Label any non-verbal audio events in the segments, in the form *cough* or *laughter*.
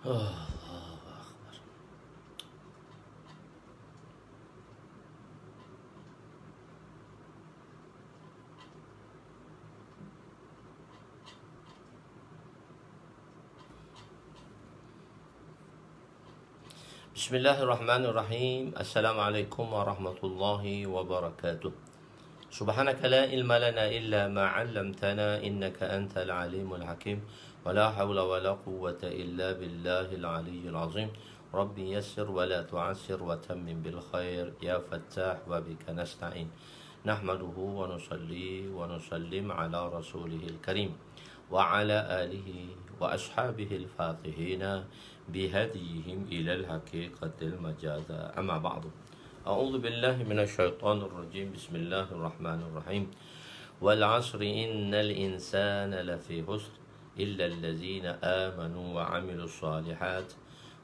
الله أكبر بسم الله الرحمن الرحيم السلام عليكم ورحمة الله وبركاته سبحانك لا علم لنا إلا ما علمتنا إنك أنت العليم الحكيم ولا حول ولا قوة إلا بالله العلي العظيم رب يسر ولا تعسر وتمم بالخير يا فتاح وبك نستعين نحمده ونصلي ونسلم على رسوله الكريم وعلى آله وأصحابه الفاتحين بهديهم إلى الحقيقة المجازة أما بعد أعوذ بالله من الشيطان الرجيم بسم الله الرحمن الرحيم والعصر إن الإنسان لفي خسر إلا الذين آمنوا وعملوا الصالحات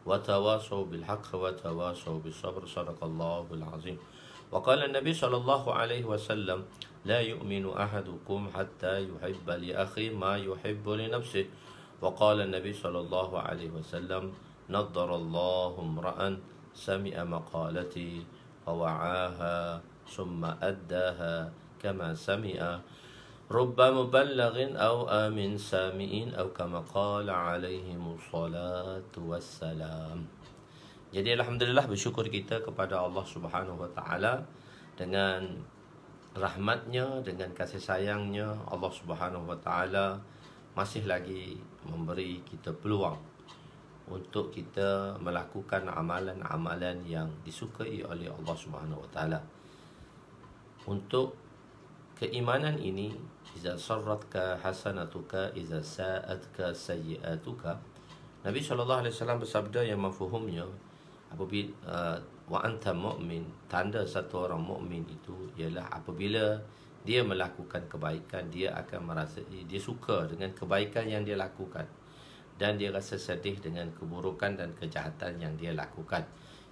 وتواصوا بالحق وتواصوا بالصبر صدق الله العظيم وقال النبي صلى الله عليه وسلم لا يؤمن أحدكم حتى يحب لأخيه ما يحب لنفسه وقال النبي صلى الله عليه وسلم نضر الله امرأ سمع مقالتي ووعاها ثم أداها كما سمع رب مبلغ أو amin samiin أو كما قال عليهم الصلاة والسلام Jadi Alhamdulillah bersyukur kita kepada Allah Subhanahu Wa Taala dengan rahmatnya, dengan kasih sayangnya Allah Subhanahu Wa Taala masih lagi memberi kita peluang untuk kita melakukan amalan-amalan yang disukai oleh Allah Subhanahu Wa Taala. Untuk keimanan ini Iza sarratka hasanatuka Iza sa'atka sayyiatuka Nabi SAW bersabda yang mafuhumnya Apabila uh, Wa anta mu'min Tanda satu orang mukmin itu Ialah apabila dia melakukan kebaikan Dia akan merasa Dia suka dengan kebaikan yang dia lakukan Dan dia rasa sedih dengan keburukan dan kejahatan yang dia lakukan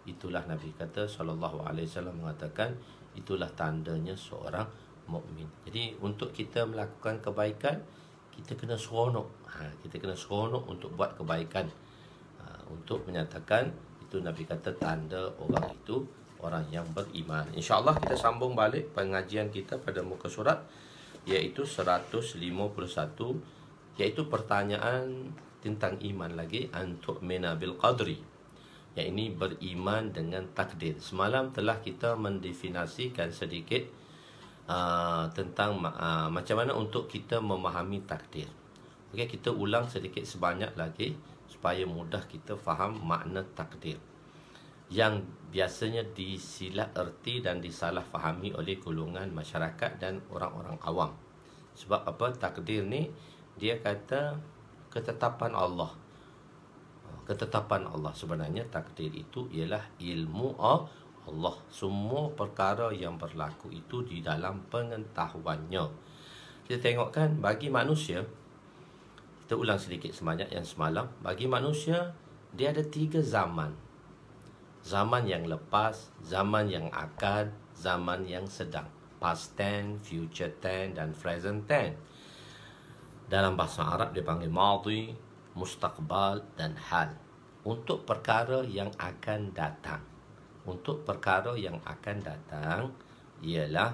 Itulah Nabi kata SAW mengatakan Itulah tandanya seorang mukmin. Jadi untuk kita melakukan kebaikan kita kena seronok. Ha, kita kena seronok untuk buat kebaikan. Ha, untuk menyatakan itu Nabi kata tanda orang itu orang yang beriman. Insya Allah kita sambung balik pengajian kita pada muka surat iaitu 151 iaitu pertanyaan tentang iman lagi antuk mina bil qadri yang ini beriman dengan takdir semalam telah kita mendefinisikan sedikit Ah, tentang uh, macam mana untuk kita memahami takdir. Okey, kita ulang sedikit sebanyak lagi supaya mudah kita faham makna takdir yang biasanya disilap erti dan disalah fahami oleh golongan masyarakat dan orang-orang awam. Sebab apa takdir ni? Dia kata ketetapan Allah. Ah, ketetapan Allah sebenarnya takdir itu ialah ilmu Allah Allah Semua perkara yang berlaku itu di dalam pengetahuannya Kita tengok kan bagi manusia Kita ulang sedikit semangat yang semalam Bagi manusia dia ada tiga zaman Zaman yang lepas, zaman yang akan, zaman yang sedang Past ten, future ten dan present ten Dalam bahasa Arab dia panggil madi, mustaqbal dan hal Untuk perkara yang akan datang untuk perkara yang akan datang ialah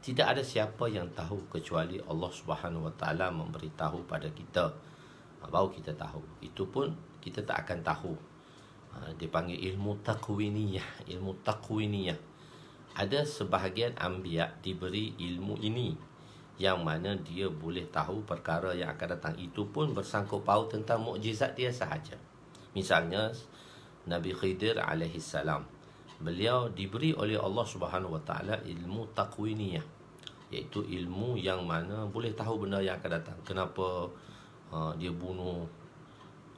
tidak ada siapa yang tahu kecuali Allah Subhanahu Wa Taala memberitahu pada kita bahawa kita tahu. Itu pun kita tak akan tahu. Ha, dipanggil ilmu takwiniyah, ilmu takwiniyah. Ada sebahagian ambiya diberi ilmu ini yang mana dia boleh tahu perkara yang akan datang itu pun bersangkut paut tentang mukjizat dia sahaja. Misalnya, Nabi Khidir alaihi salam. Beliau diberi oleh Allah Subhanahu wa taala ilmu takwiniyah iaitu ilmu yang mana boleh tahu benda yang akan datang. Kenapa uh, dia bunuh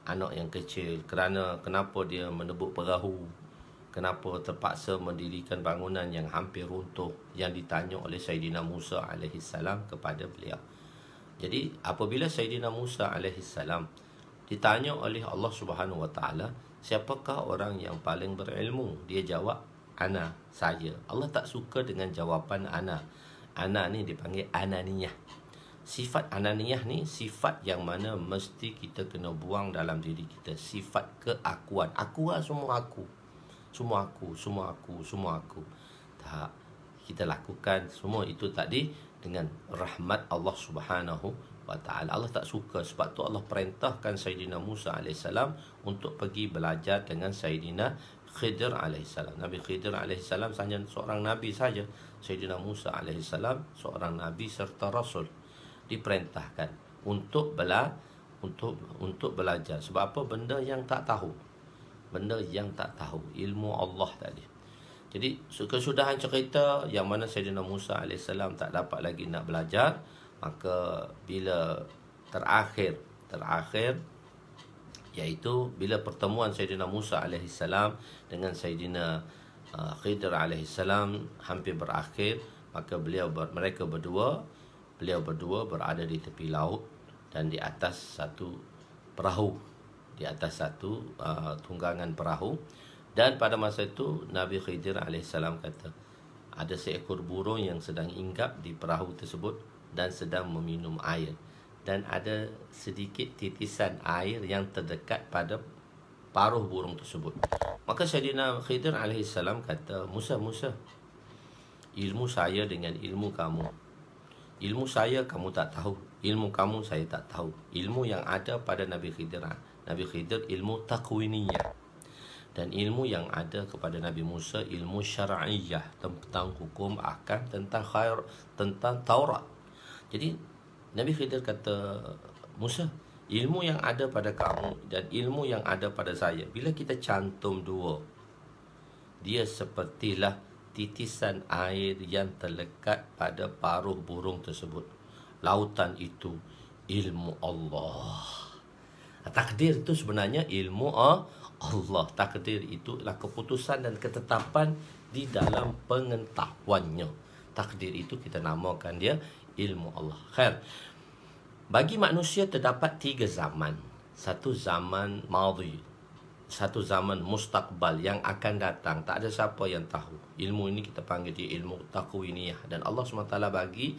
anak yang kecil? Kerana kenapa dia menebuk perahu? Kenapa terpaksa mendirikan bangunan yang hampir runtuh yang ditanya oleh Sayyidina Musa alaihi salam kepada beliau. Jadi apabila Sayyidina Musa alaihi salam ditanya oleh Allah Subhanahu wa taala siapakah orang yang paling berilmu? Dia jawab, Ana, saya. Allah tak suka dengan jawapan Ana. Ana ni dipanggil Ananiyah. Sifat Ananiyah ni sifat yang mana mesti kita kena buang dalam diri kita. Sifat keakuan. Aku lah semua aku. Semua aku, semua aku, semua aku. Tak. Kita lakukan semua itu tadi dengan rahmat Allah Subhanahu wa taala. Allah tak suka sebab tu Allah perintahkan Sayyidina Musa alaihissalam untuk pergi belajar dengan Sayyidina Khidir alaihissalam. Nabi Khidir alaihissalam hanya seorang nabi saja. Sayyidina Musa alaihissalam seorang nabi serta rasul diperintahkan untuk bela untuk untuk belajar. Sebab apa? Benda yang tak tahu. Benda yang tak tahu ilmu Allah tadi. Jadi kesudahan cerita yang mana Sayyidina Musa AS tak dapat lagi nak belajar Maka bila terakhir Terakhir iaitu bila pertemuan Sayyidina Musa alaihissalam dengan Sayyidina uh, Khidr alaihissalam hampir berakhir maka beliau ber, mereka berdua beliau berdua berada di tepi laut dan di atas satu perahu di atas satu uh, tunggangan perahu dan pada masa itu Nabi Khidir alaihissalam kata ada seekor burung yang sedang inggap di perahu tersebut dan sedang meminum air dan ada sedikit titisan air yang terdekat pada paruh burung tersebut. Maka Syedina Khidir AS kata, Musa, Musa, ilmu saya dengan ilmu kamu. Ilmu saya kamu tak tahu. Ilmu kamu saya tak tahu. Ilmu yang ada pada Nabi Khidir. Nabi Khidir ilmu takwininya. Dan ilmu yang ada kepada Nabi Musa, ilmu syar'iyah tentang hukum akan tentang khair, tentang Taurat. Jadi Nabi Khidir kata Musa ilmu yang ada pada kamu dan ilmu yang ada pada saya bila kita cantum dua dia sepertilah titisan air yang terlekat pada paruh burung tersebut lautan itu ilmu Allah takdir itu sebenarnya ilmu eh, Allah takdir itu itulah keputusan dan ketetapan di dalam pengetahuannya takdir itu kita namakan dia ilmu Allah. Khair. Bagi manusia terdapat tiga zaman. Satu zaman madhi, satu zaman mustakbal yang akan datang. Tak ada siapa yang tahu. Ilmu ini kita panggil dia ilmu takwiniyah. Dan Allah SWT bagi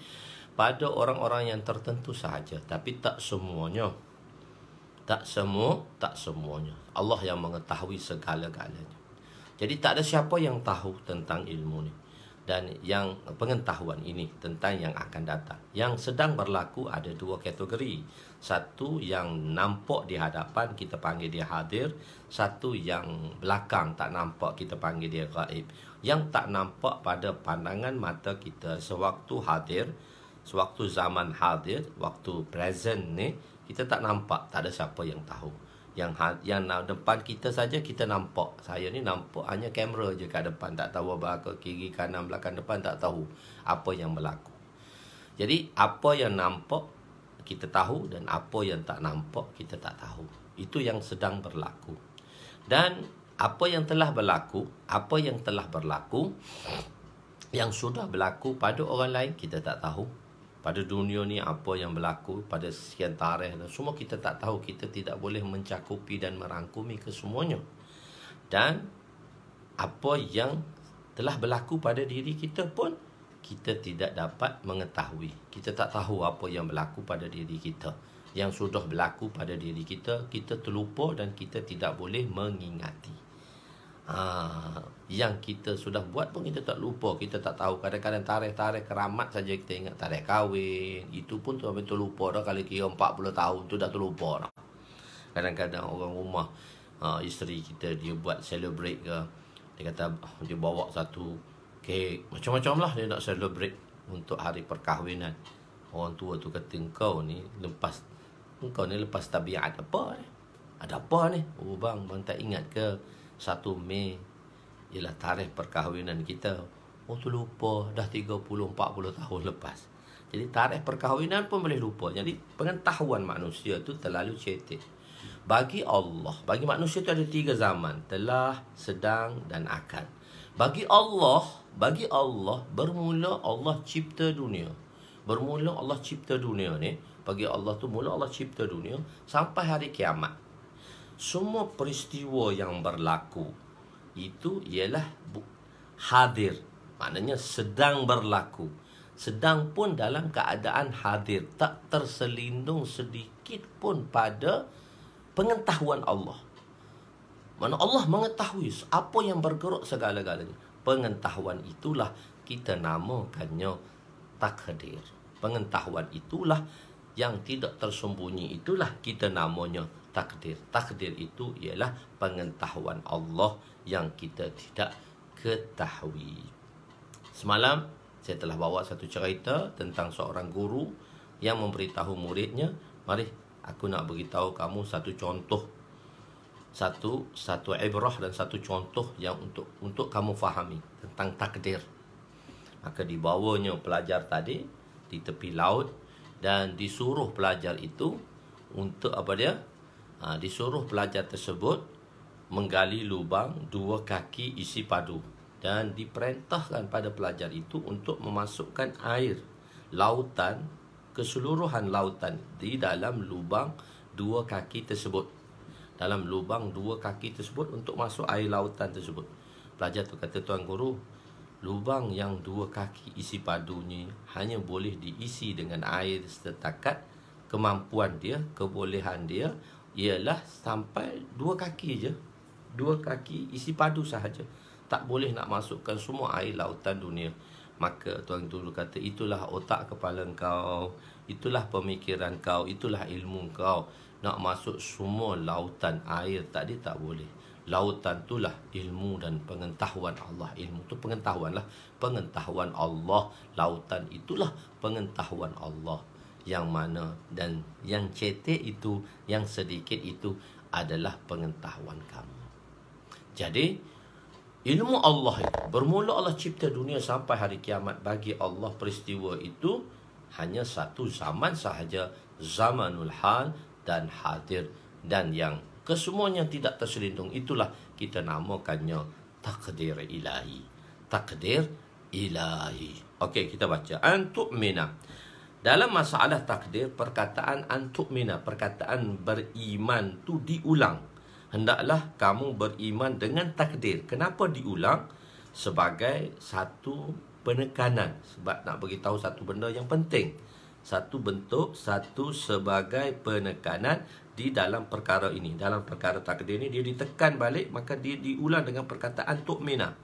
pada orang-orang yang tertentu sahaja. Tapi tak semuanya. Tak semua, tak semuanya. Allah yang mengetahui segala-galanya. Jadi tak ada siapa yang tahu tentang ilmu ini dan yang pengetahuan ini tentang yang akan datang. Yang sedang berlaku ada dua kategori. Satu yang nampak di hadapan kita panggil dia hadir, satu yang belakang tak nampak kita panggil dia gaib. Yang tak nampak pada pandangan mata kita sewaktu hadir, sewaktu zaman hadir, waktu present ni kita tak nampak, tak ada siapa yang tahu yang ha, yang depan kita saja kita nampak saya ni nampak hanya kamera je kat depan tak tahu apa kiri kanan belakang depan tak tahu apa yang berlaku jadi apa yang nampak kita tahu dan apa yang tak nampak kita tak tahu itu yang sedang berlaku dan apa yang telah berlaku apa yang telah berlaku yang sudah berlaku pada orang lain kita tak tahu pada dunia ni apa yang berlaku pada sekian tarikh dan semua kita tak tahu kita tidak boleh mencakupi dan merangkumi kesemuanya dan apa yang telah berlaku pada diri kita pun kita tidak dapat mengetahui kita tak tahu apa yang berlaku pada diri kita yang sudah berlaku pada diri kita kita terlupa dan kita tidak boleh mengingati ha, yang kita sudah buat pun kita tak lupa kita tak tahu kadang-kadang tarikh-tarikh keramat saja kita ingat tarikh kahwin itu pun tu betul lupa dah kali kira 40 tahun tu dah terlupa dah kadang-kadang orang rumah ha, isteri kita dia buat celebrate ke dia kata dia bawa satu kek macam-macam lah dia nak celebrate untuk hari perkahwinan orang tua tu kata engkau ni lepas engkau ni lepas tabiat apa ni ada apa ni oh bang bang tak ingat ke satu Mei ialah tarikh perkahwinan kita. Oh tu lupa dah 30 40 tahun lepas. Jadi tarikh perkahwinan pun boleh lupa. Jadi pengetahuan manusia tu terlalu cetek. Bagi Allah, bagi manusia tu ada tiga zaman, telah, sedang dan akan. Bagi Allah, bagi Allah bermula Allah cipta dunia. Bermula Allah cipta dunia ni, bagi Allah tu mula Allah cipta dunia sampai hari kiamat semua peristiwa yang berlaku itu ialah hadir maknanya sedang berlaku sedang pun dalam keadaan hadir tak terselindung sedikit pun pada pengetahuan Allah mana Allah mengetahui apa yang bergerak segala-galanya pengetahuan itulah kita namakannya tak hadir. pengetahuan itulah yang tidak tersembunyi itulah kita namanya takdir. Takdir itu ialah pengetahuan Allah yang kita tidak ketahui. Semalam saya telah bawa satu cerita tentang seorang guru yang memberitahu muridnya, "Mari aku nak beritahu kamu satu contoh. Satu satu ibrah dan satu contoh yang untuk untuk kamu fahami tentang takdir." Maka dibawanya pelajar tadi di tepi laut dan disuruh pelajar itu untuk apa dia ha, disuruh pelajar tersebut menggali lubang dua kaki isi padu dan diperintahkan pada pelajar itu untuk memasukkan air lautan keseluruhan lautan di dalam lubang dua kaki tersebut dalam lubang dua kaki tersebut untuk masuk air lautan tersebut pelajar itu kata tuan guru lubang yang dua kaki isi padu ni hanya boleh diisi dengan air setakat kemampuan dia kebolehan dia ialah sampai dua kaki je dua kaki isi padu sahaja tak boleh nak masukkan semua air lautan dunia maka tuan guru kata itulah otak kepala kau, itulah pemikiran kau itulah ilmu kau nak masuk semua lautan air tadi tak boleh lautan itulah ilmu dan pengetahuan Allah ilmu tu pengetahuanlah pengetahuan Allah lautan itulah pengetahuan Allah yang mana dan yang cetek itu yang sedikit itu adalah pengetahuan kamu jadi ilmu Allah bermula Allah cipta dunia sampai hari kiamat bagi Allah peristiwa itu hanya satu zaman sahaja zamanul hal dan hadir dan yang kesemuanya tidak terselindung itulah kita namakannya takdir ilahi takdir ilahi okey kita baca antum mina dalam masalah takdir, perkataan antukmina, perkataan beriman tu diulang. Hendaklah kamu beriman dengan takdir. Kenapa diulang? Sebagai satu penekanan. Sebab nak beritahu satu benda yang penting. Satu bentuk, satu sebagai penekanan di dalam perkara ini. Dalam perkara takdir ini, dia ditekan balik, maka dia diulang dengan perkataan antukmina.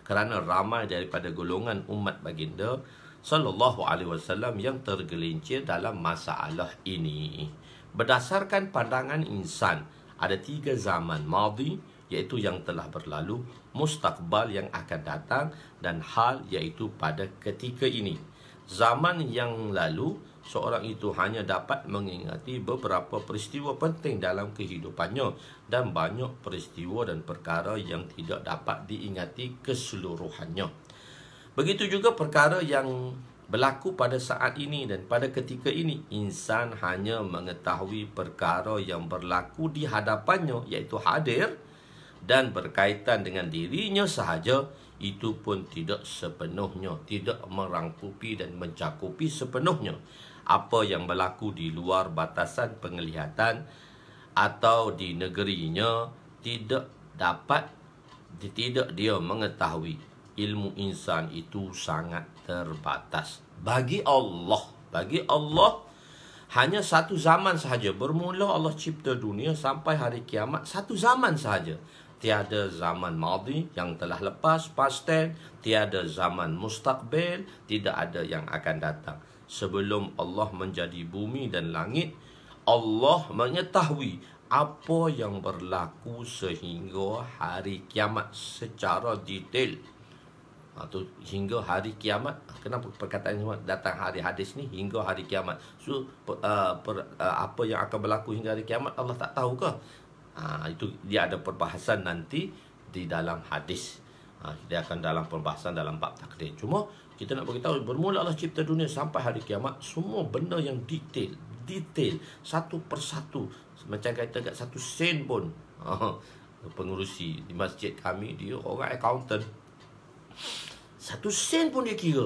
Kerana ramai daripada golongan umat baginda, sallallahu alaihi wasallam yang tergelincir dalam masalah ini. Berdasarkan pandangan insan, ada tiga zaman madi iaitu yang telah berlalu, mustakbal yang akan datang dan hal iaitu pada ketika ini. Zaman yang lalu, seorang itu hanya dapat mengingati beberapa peristiwa penting dalam kehidupannya dan banyak peristiwa dan perkara yang tidak dapat diingati keseluruhannya. Begitu juga perkara yang berlaku pada saat ini dan pada ketika ini Insan hanya mengetahui perkara yang berlaku di hadapannya Iaitu hadir dan berkaitan dengan dirinya sahaja Itu pun tidak sepenuhnya Tidak merangkupi dan mencakupi sepenuhnya Apa yang berlaku di luar batasan penglihatan Atau di negerinya Tidak dapat tidak dia mengetahui ilmu insan itu sangat terbatas. Bagi Allah, bagi Allah hanya satu zaman sahaja bermula Allah cipta dunia sampai hari kiamat satu zaman sahaja. Tiada zaman madi yang telah lepas, past tiada zaman mustaqbil, tidak ada yang akan datang. Sebelum Allah menjadi bumi dan langit, Allah mengetahui apa yang berlaku sehingga hari kiamat secara detail atau ha, hingga hari kiamat kenapa perkataan kiamat datang hari hadis ni hingga hari kiamat so uh, per, uh, apa yang akan berlaku hingga hari kiamat Allah tak tahu ke ha, itu dia ada perbahasan nanti di dalam hadis ha, dia akan dalam perbahasan dalam bab takdir cuma kita nak bagi tahu bermula Allah cipta dunia sampai hari kiamat semua benda yang detail detail satu persatu macam kata kat satu sen pun ha, *laughs* pengurusi di masjid kami dia orang accountant satu sen pun dia kira.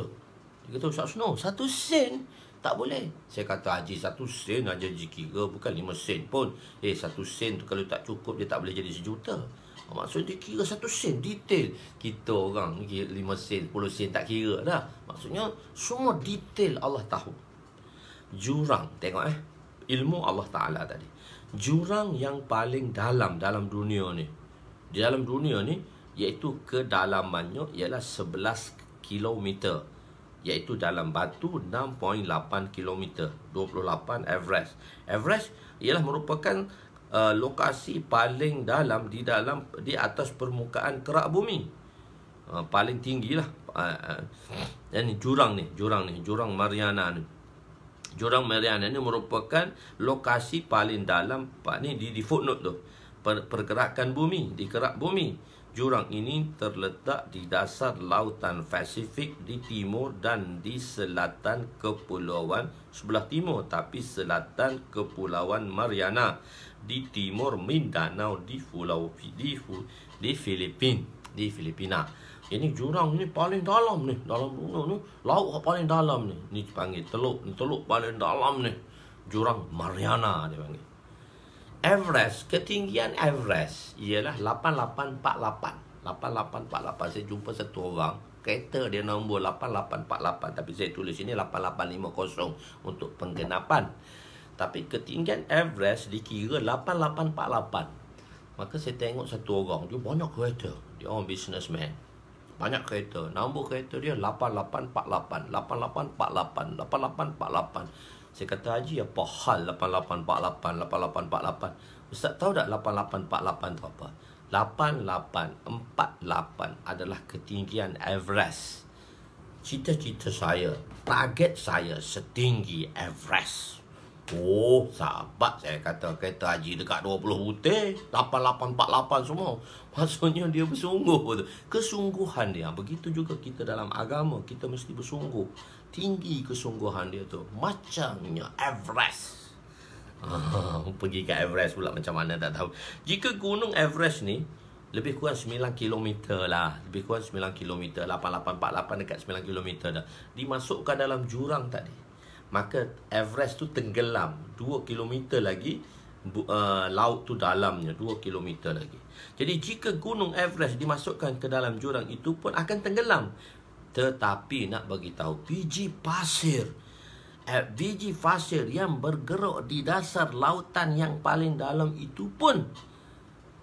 Dia kata Ustaz Snow, satu sen tak boleh. Saya kata Haji satu sen aja Haji kira bukan lima sen pun. Eh satu sen tu kalau tak cukup dia tak boleh jadi sejuta. Oh, maksud dia kira satu sen detail. Kita orang lima sen, puluh sen tak kira dah. Maksudnya semua detail Allah tahu. Jurang, tengok eh. Ilmu Allah Ta'ala tadi. Jurang yang paling dalam dalam dunia ni. Di dalam dunia ni, iaitu kedalamannya ialah 11 km iaitu dalam batu 6.8 km 28 Everest. Everest ialah merupakan uh, lokasi paling dalam di dalam di atas permukaan kerak bumi. Uh, paling tinggilah dan uh, uh, jurang ni, jurang ni, jurang Mariana ni. Jurang Mariana ni merupakan lokasi paling dalam pak ni di di footnote tu. Per, pergerakan bumi, di kerak bumi. Jurang ini terletak di dasar lautan Pasifik di timur dan di selatan kepulauan sebelah timur tapi selatan kepulauan Mariana di timur Mindanao di Pulau di, di Filipin di Filipina. Ini jurang ini paling dalam ni dalam dunia ni laut paling dalam ni ni panggil teluk teluk paling dalam ni jurang Mariana dia panggil. Everest, ketinggian Everest ialah 8848. 8848 saya jumpa satu orang, kereta dia nombor 8848 tapi saya tulis sini 8850 untuk penggenapan. Tapi ketinggian Everest dikira 8848. Maka saya tengok satu orang, dia banyak kereta. Dia orang businessman. Banyak kereta. Nombor kereta dia 8848. 8848. 8848. 8848. Saya kata Haji apa hal 8848 8848 Ustaz tahu tak 8848 tu apa? 8848 adalah ketinggian Everest Cita-cita saya Target saya setinggi Everest Oh sahabat saya kata kereta Haji dekat 20 putih 8848 semua *laughs* Maksudnya dia bersungguh Kesungguhan dia Begitu juga kita dalam agama Kita mesti bersungguh tinggi kesungguhan dia tu macamnya Everest Ah, *laughs* pergi ke Everest pula macam mana tak tahu Jika gunung Everest ni Lebih kurang 9 km lah Lebih kurang 9 km 8848 dekat 9 km dah Dimasukkan dalam jurang tadi Maka Everest tu tenggelam 2 km lagi bu, uh, Laut tu dalamnya 2 km lagi Jadi jika gunung Everest dimasukkan ke dalam jurang itu pun Akan tenggelam tetapi nak bagi tahu biji pasir eh, biji pasir yang bergerak di dasar lautan yang paling dalam itu pun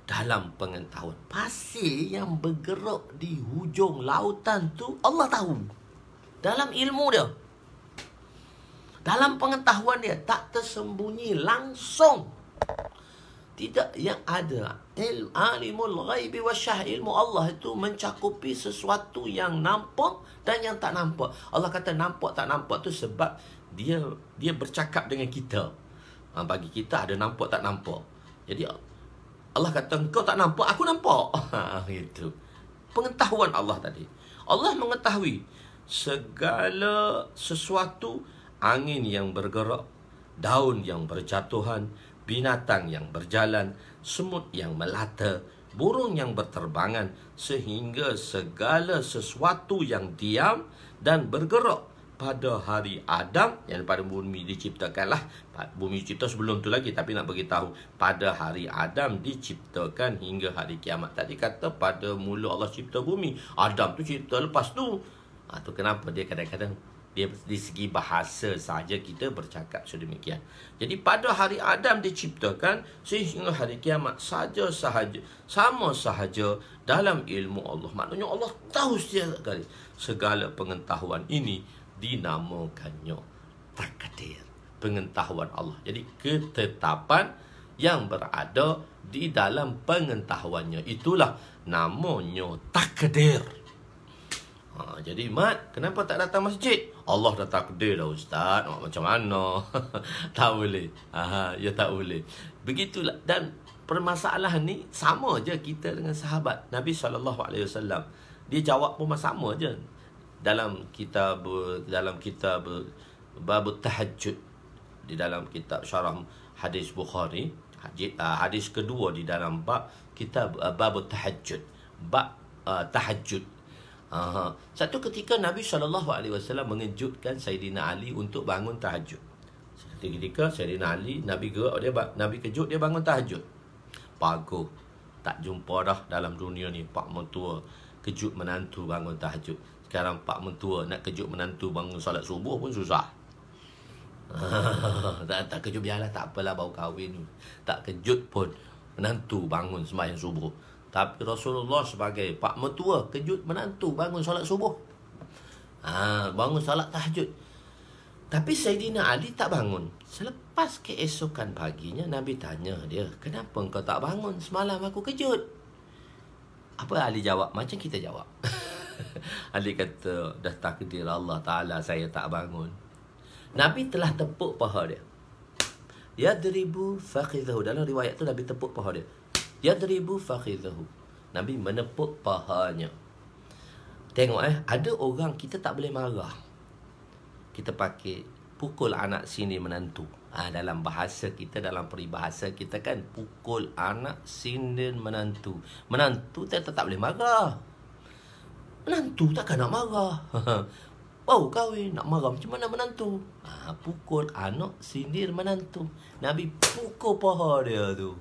dalam pengetahuan pasir yang bergerak di hujung lautan tu Allah tahu dalam ilmu dia dalam pengetahuan dia tak tersembunyi langsung tidak yang ada il alimul ghaibi wasyah ilmu Allah itu mencakupi sesuatu yang nampak dan yang tak nampak. Allah kata nampak tak nampak tu sebab dia dia bercakap dengan kita. Ha, bagi kita ada nampak tak nampak. Jadi Allah kata engkau tak nampak, aku nampak. *laughs* Ha, gitu. Pengetahuan Allah tadi. Allah mengetahui segala sesuatu angin yang bergerak, daun yang berjatuhan, binatang yang berjalan, semut yang melata, burung yang berterbangan, sehingga segala sesuatu yang diam dan bergerak pada hari Adam yang pada bumi diciptakanlah bumi cipta sebelum tu lagi tapi nak bagi tahu pada hari Adam diciptakan hingga hari kiamat tadi kata pada mula Allah cipta bumi Adam tu cipta lepas tu ha, tu kenapa dia kadang-kadang di segi bahasa saja kita bercakap sedemikian. Jadi pada hari Adam diciptakan sehingga hari kiamat saja sahaja sama sahaja dalam ilmu Allah. Maknanya Allah tahu setiap kali segala pengetahuan ini dinamakannya takdir. Pengetahuan Allah. Jadi ketetapan yang berada di dalam pengetahuannya itulah namanya takdir. Ha, jadi Mat, kenapa tak datang masjid? Allah dah takdir dah Ustaz. Oh, macam mana? *laughs* tak boleh. Aha, ya tak boleh. Begitulah. Dan permasalahan ni sama je kita dengan sahabat Nabi SAW. Dia jawab pun sama je. Dalam kita dalam kita bab tahajud. Di dalam kitab syarah hadis Bukhari. Hadis, ha, hadis kedua di dalam bab kitab bab tahajud. Bab uh, ha, tahajud. Aha. Satu ketika Nabi SAW mengejutkan Sayyidina Ali untuk bangun tahajud. Satu ketika Sayyidina Ali, Nabi gerak, dia, Nabi kejut, dia bangun tahajud. Pagoh. Tak jumpa dah dalam dunia ni. Pak Mentua kejut menantu bangun tahajud. Sekarang Pak Mentua nak kejut menantu bangun salat subuh pun susah. *laughs* tak, tak kejut biarlah. Tak apalah bau kahwin Tak kejut pun menantu bangun semayang subuh. Tapi Rasulullah sebagai pak metua kejut menantu bangun solat subuh. Ha, bangun solat tahajud. Tapi Sayyidina Ali tak bangun. Selepas keesokan paginya, Nabi tanya dia, kenapa engkau tak bangun? Semalam aku kejut. Apa Ali jawab? Macam kita jawab. *laughs* Ali kata, dah takdir Allah Ta'ala saya tak bangun. Nabi telah tepuk paha dia. Ya diribu faqidahu. Dalam riwayat tu Nabi tepuk paha dia yadribu fakhidhahu nabi menepuk pahanya tengok eh ada orang kita tak boleh marah kita pakai pukul anak sini menantu ha, dalam bahasa kita dalam peribahasa kita kan pukul anak sini menantu menantu tetap tak boleh marah menantu tak kena marah Wow, *laughs* oh, kahwin nak marah macam mana menantu? Ha, pukul anak sindir menantu. Nabi pukul paha dia tu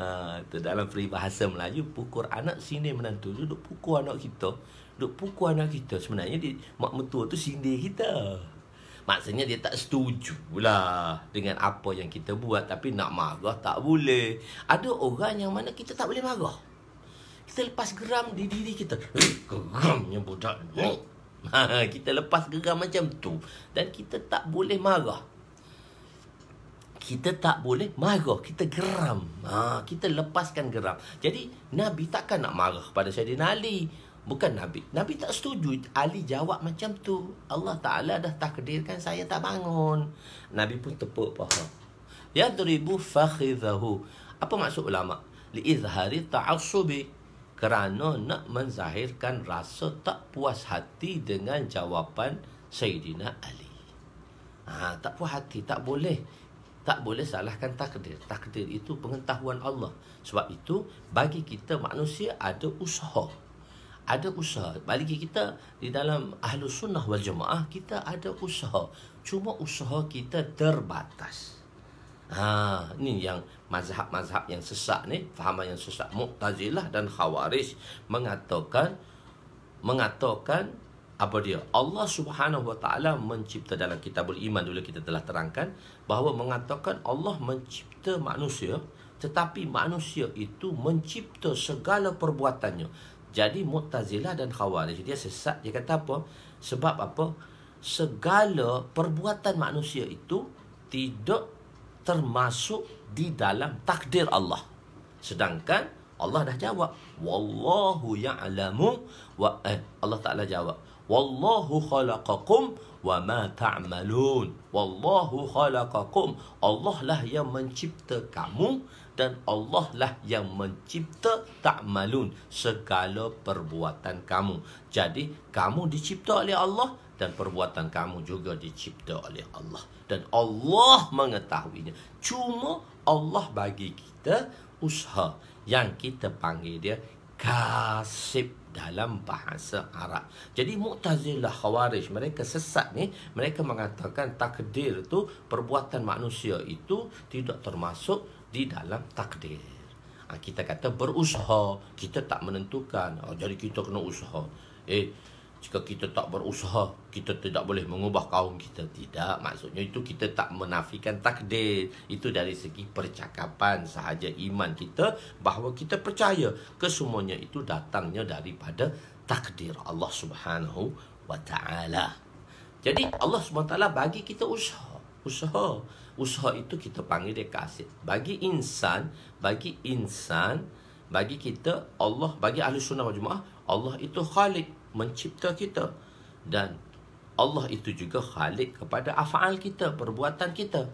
uh, dalam peribahasa Melayu pukul anak sini menantu duduk pukul anak kita duduk pukul anak kita sebenarnya dia, mak mentua tu sindir kita Maksudnya dia tak setuju lah dengan apa yang kita buat. Tapi nak marah tak boleh. Ada orang yang mana kita tak boleh marah. Kita lepas geram di diri kita. Eh, Geramnya budak ni. Ha, kita lepas geram macam tu. Dan kita tak boleh marah kita tak boleh marah kita geram ha, kita lepaskan geram jadi nabi takkan nak marah pada Saidina Ali bukan nabi nabi tak setuju Ali jawab macam tu Allah taala dah takdirkan saya tak bangun nabi pun tepuk paha ya duribu fakhidhahu apa maksud ulama li izhari ta'assubi kerana nak menzahirkan rasa tak puas hati dengan jawapan Syedina Ali. Ha, tak puas hati, tak boleh tak boleh salahkan takdir. Takdir itu pengetahuan Allah. Sebab itu bagi kita manusia ada usaha. Ada usaha. Bagi kita di dalam ahlu sunnah wal jamaah kita ada usaha. Cuma usaha kita terbatas. Ha, ni yang mazhab-mazhab yang sesak ni, faham yang sesak. Mu'tazilah dan khawarij mengatakan mengatakan apa dia Allah Subhanahu Wa Taala mencipta dalam Kitabul iman dulu kita telah terangkan bahawa mengatakan Allah mencipta manusia tetapi manusia itu mencipta segala perbuatannya jadi mu'tazilah dan khawarij dia sesat dia kata apa sebab apa segala perbuatan manusia itu tidak termasuk di dalam takdir Allah sedangkan Allah dah jawab wallahu ya'lamu wa eh, Allah Taala jawab Wallahu khalaqakum wa ma ta'malun. Wallahu khalaqakum. Allah lah yang mencipta kamu dan Allah lah yang mencipta ta'malun segala perbuatan kamu. Jadi kamu dicipta oleh Allah dan perbuatan kamu juga dicipta oleh Allah dan Allah mengetahuinya. Cuma Allah bagi kita usaha yang kita panggil dia kasib dalam bahasa Arab. Jadi Mu'tazilah Khawarij mereka sesat ni, mereka mengatakan takdir tu perbuatan manusia itu tidak termasuk di dalam takdir. Ha, kita kata berusaha, kita tak menentukan. Oh, jadi kita kena usaha. Eh, jika kita tak berusaha, kita tidak boleh mengubah kaum kita. Tidak, maksudnya itu kita tak menafikan takdir. Itu dari segi percakapan sahaja iman kita bahawa kita percaya kesemuanya itu datangnya daripada takdir Allah Subhanahu wa Jadi Allah Subhanahu wa bagi kita usaha. Usaha. Usaha itu kita panggil dia kasih. Bagi insan, bagi insan, bagi kita Allah, bagi ahli sunnah wal jemaah, Allah itu khalik mencipta kita dan Allah itu juga khalik kepada afaal kita, perbuatan kita.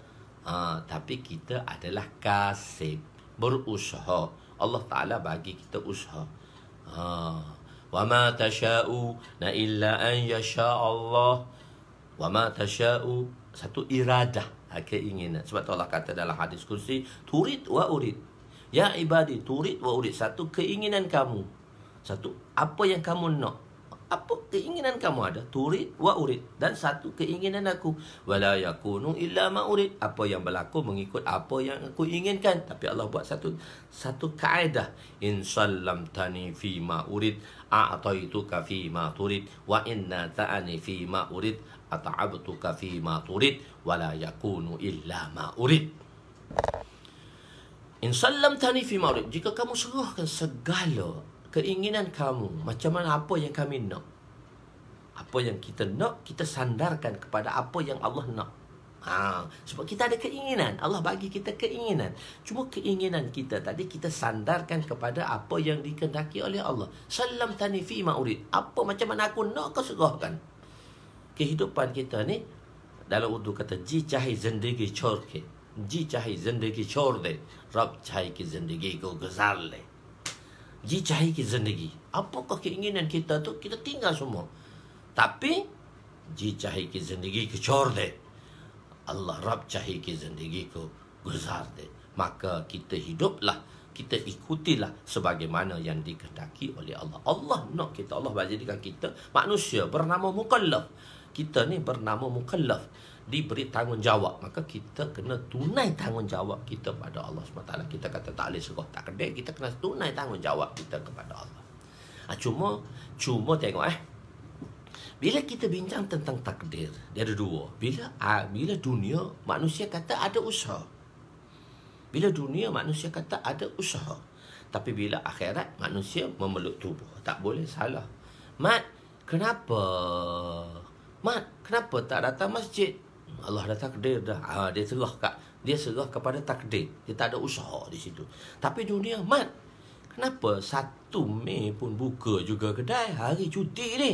Ha, tapi kita adalah kasib, berusaha. Allah Taala bagi kita usaha. Ha. Wa ma tasha'u na illa an yasha Allah. Wa ma tasha'u satu iradah, ha, keinginan. Sebab Allah kata dalam hadis kursi, turid wa urid. Ya ibadi, turid wa urid. Satu keinginan kamu. Satu apa yang kamu nak apa keinginan kamu ada turid wa urid dan satu keinginan aku wala yakunu illa ma urid apa yang berlaku mengikut apa yang aku inginkan tapi Allah buat satu satu kaedah in sallam tani fi ma urid a'taituka fi ma turid wa inna ta'ani fi ma urid at'abtuka fi ma turid wala yakunu illa ma urid In sallam tani fi ma urid jika kamu serahkan segala keinginan kamu macam mana apa yang kami nak apa yang kita nak kita sandarkan kepada apa yang Allah nak ha, sebab kita ada keinginan Allah bagi kita keinginan cuma keinginan kita tadi kita sandarkan kepada apa yang dikendaki oleh Allah salam tani maurid apa macam mana aku nak kau segahkan kehidupan kita ni dalam urdu kata ji cahai zindagi chor ji cahai zindagi chor rab cahai ki zindagi ko guzar le Ji cahai ke zendegi. Apakah keinginan kita tu kita tinggal semua. Tapi ji cahai ke zendegi ke chor de. Allah Rabb cahai ke zendegi ko guzar de. Maka kita hiduplah kita ikutilah sebagaimana yang dikehendaki oleh Allah. Allah nak kita Allah bagi kita manusia bernama mukallaf. Kita ni bernama mukallaf diberi tanggungjawab maka kita kena tunai tanggungjawab kita kepada Allah SWT kita kata tak boleh serah tak kedek kita kena tunai tanggungjawab kita kepada Allah ha, cuma cuma tengok eh bila kita bincang tentang takdir dia ada dua bila ha, bila dunia manusia kata ada usaha bila dunia manusia kata ada usaha tapi bila akhirat manusia memeluk tubuh tak boleh salah mat kenapa Mat, kenapa tak datang masjid? Allah dah takdir dah. Ha, dia serah kat dia serah kepada takdir. Dia tak ada usaha di situ. Tapi dunia mat. Kenapa satu Mei pun buka juga kedai hari cuti ni?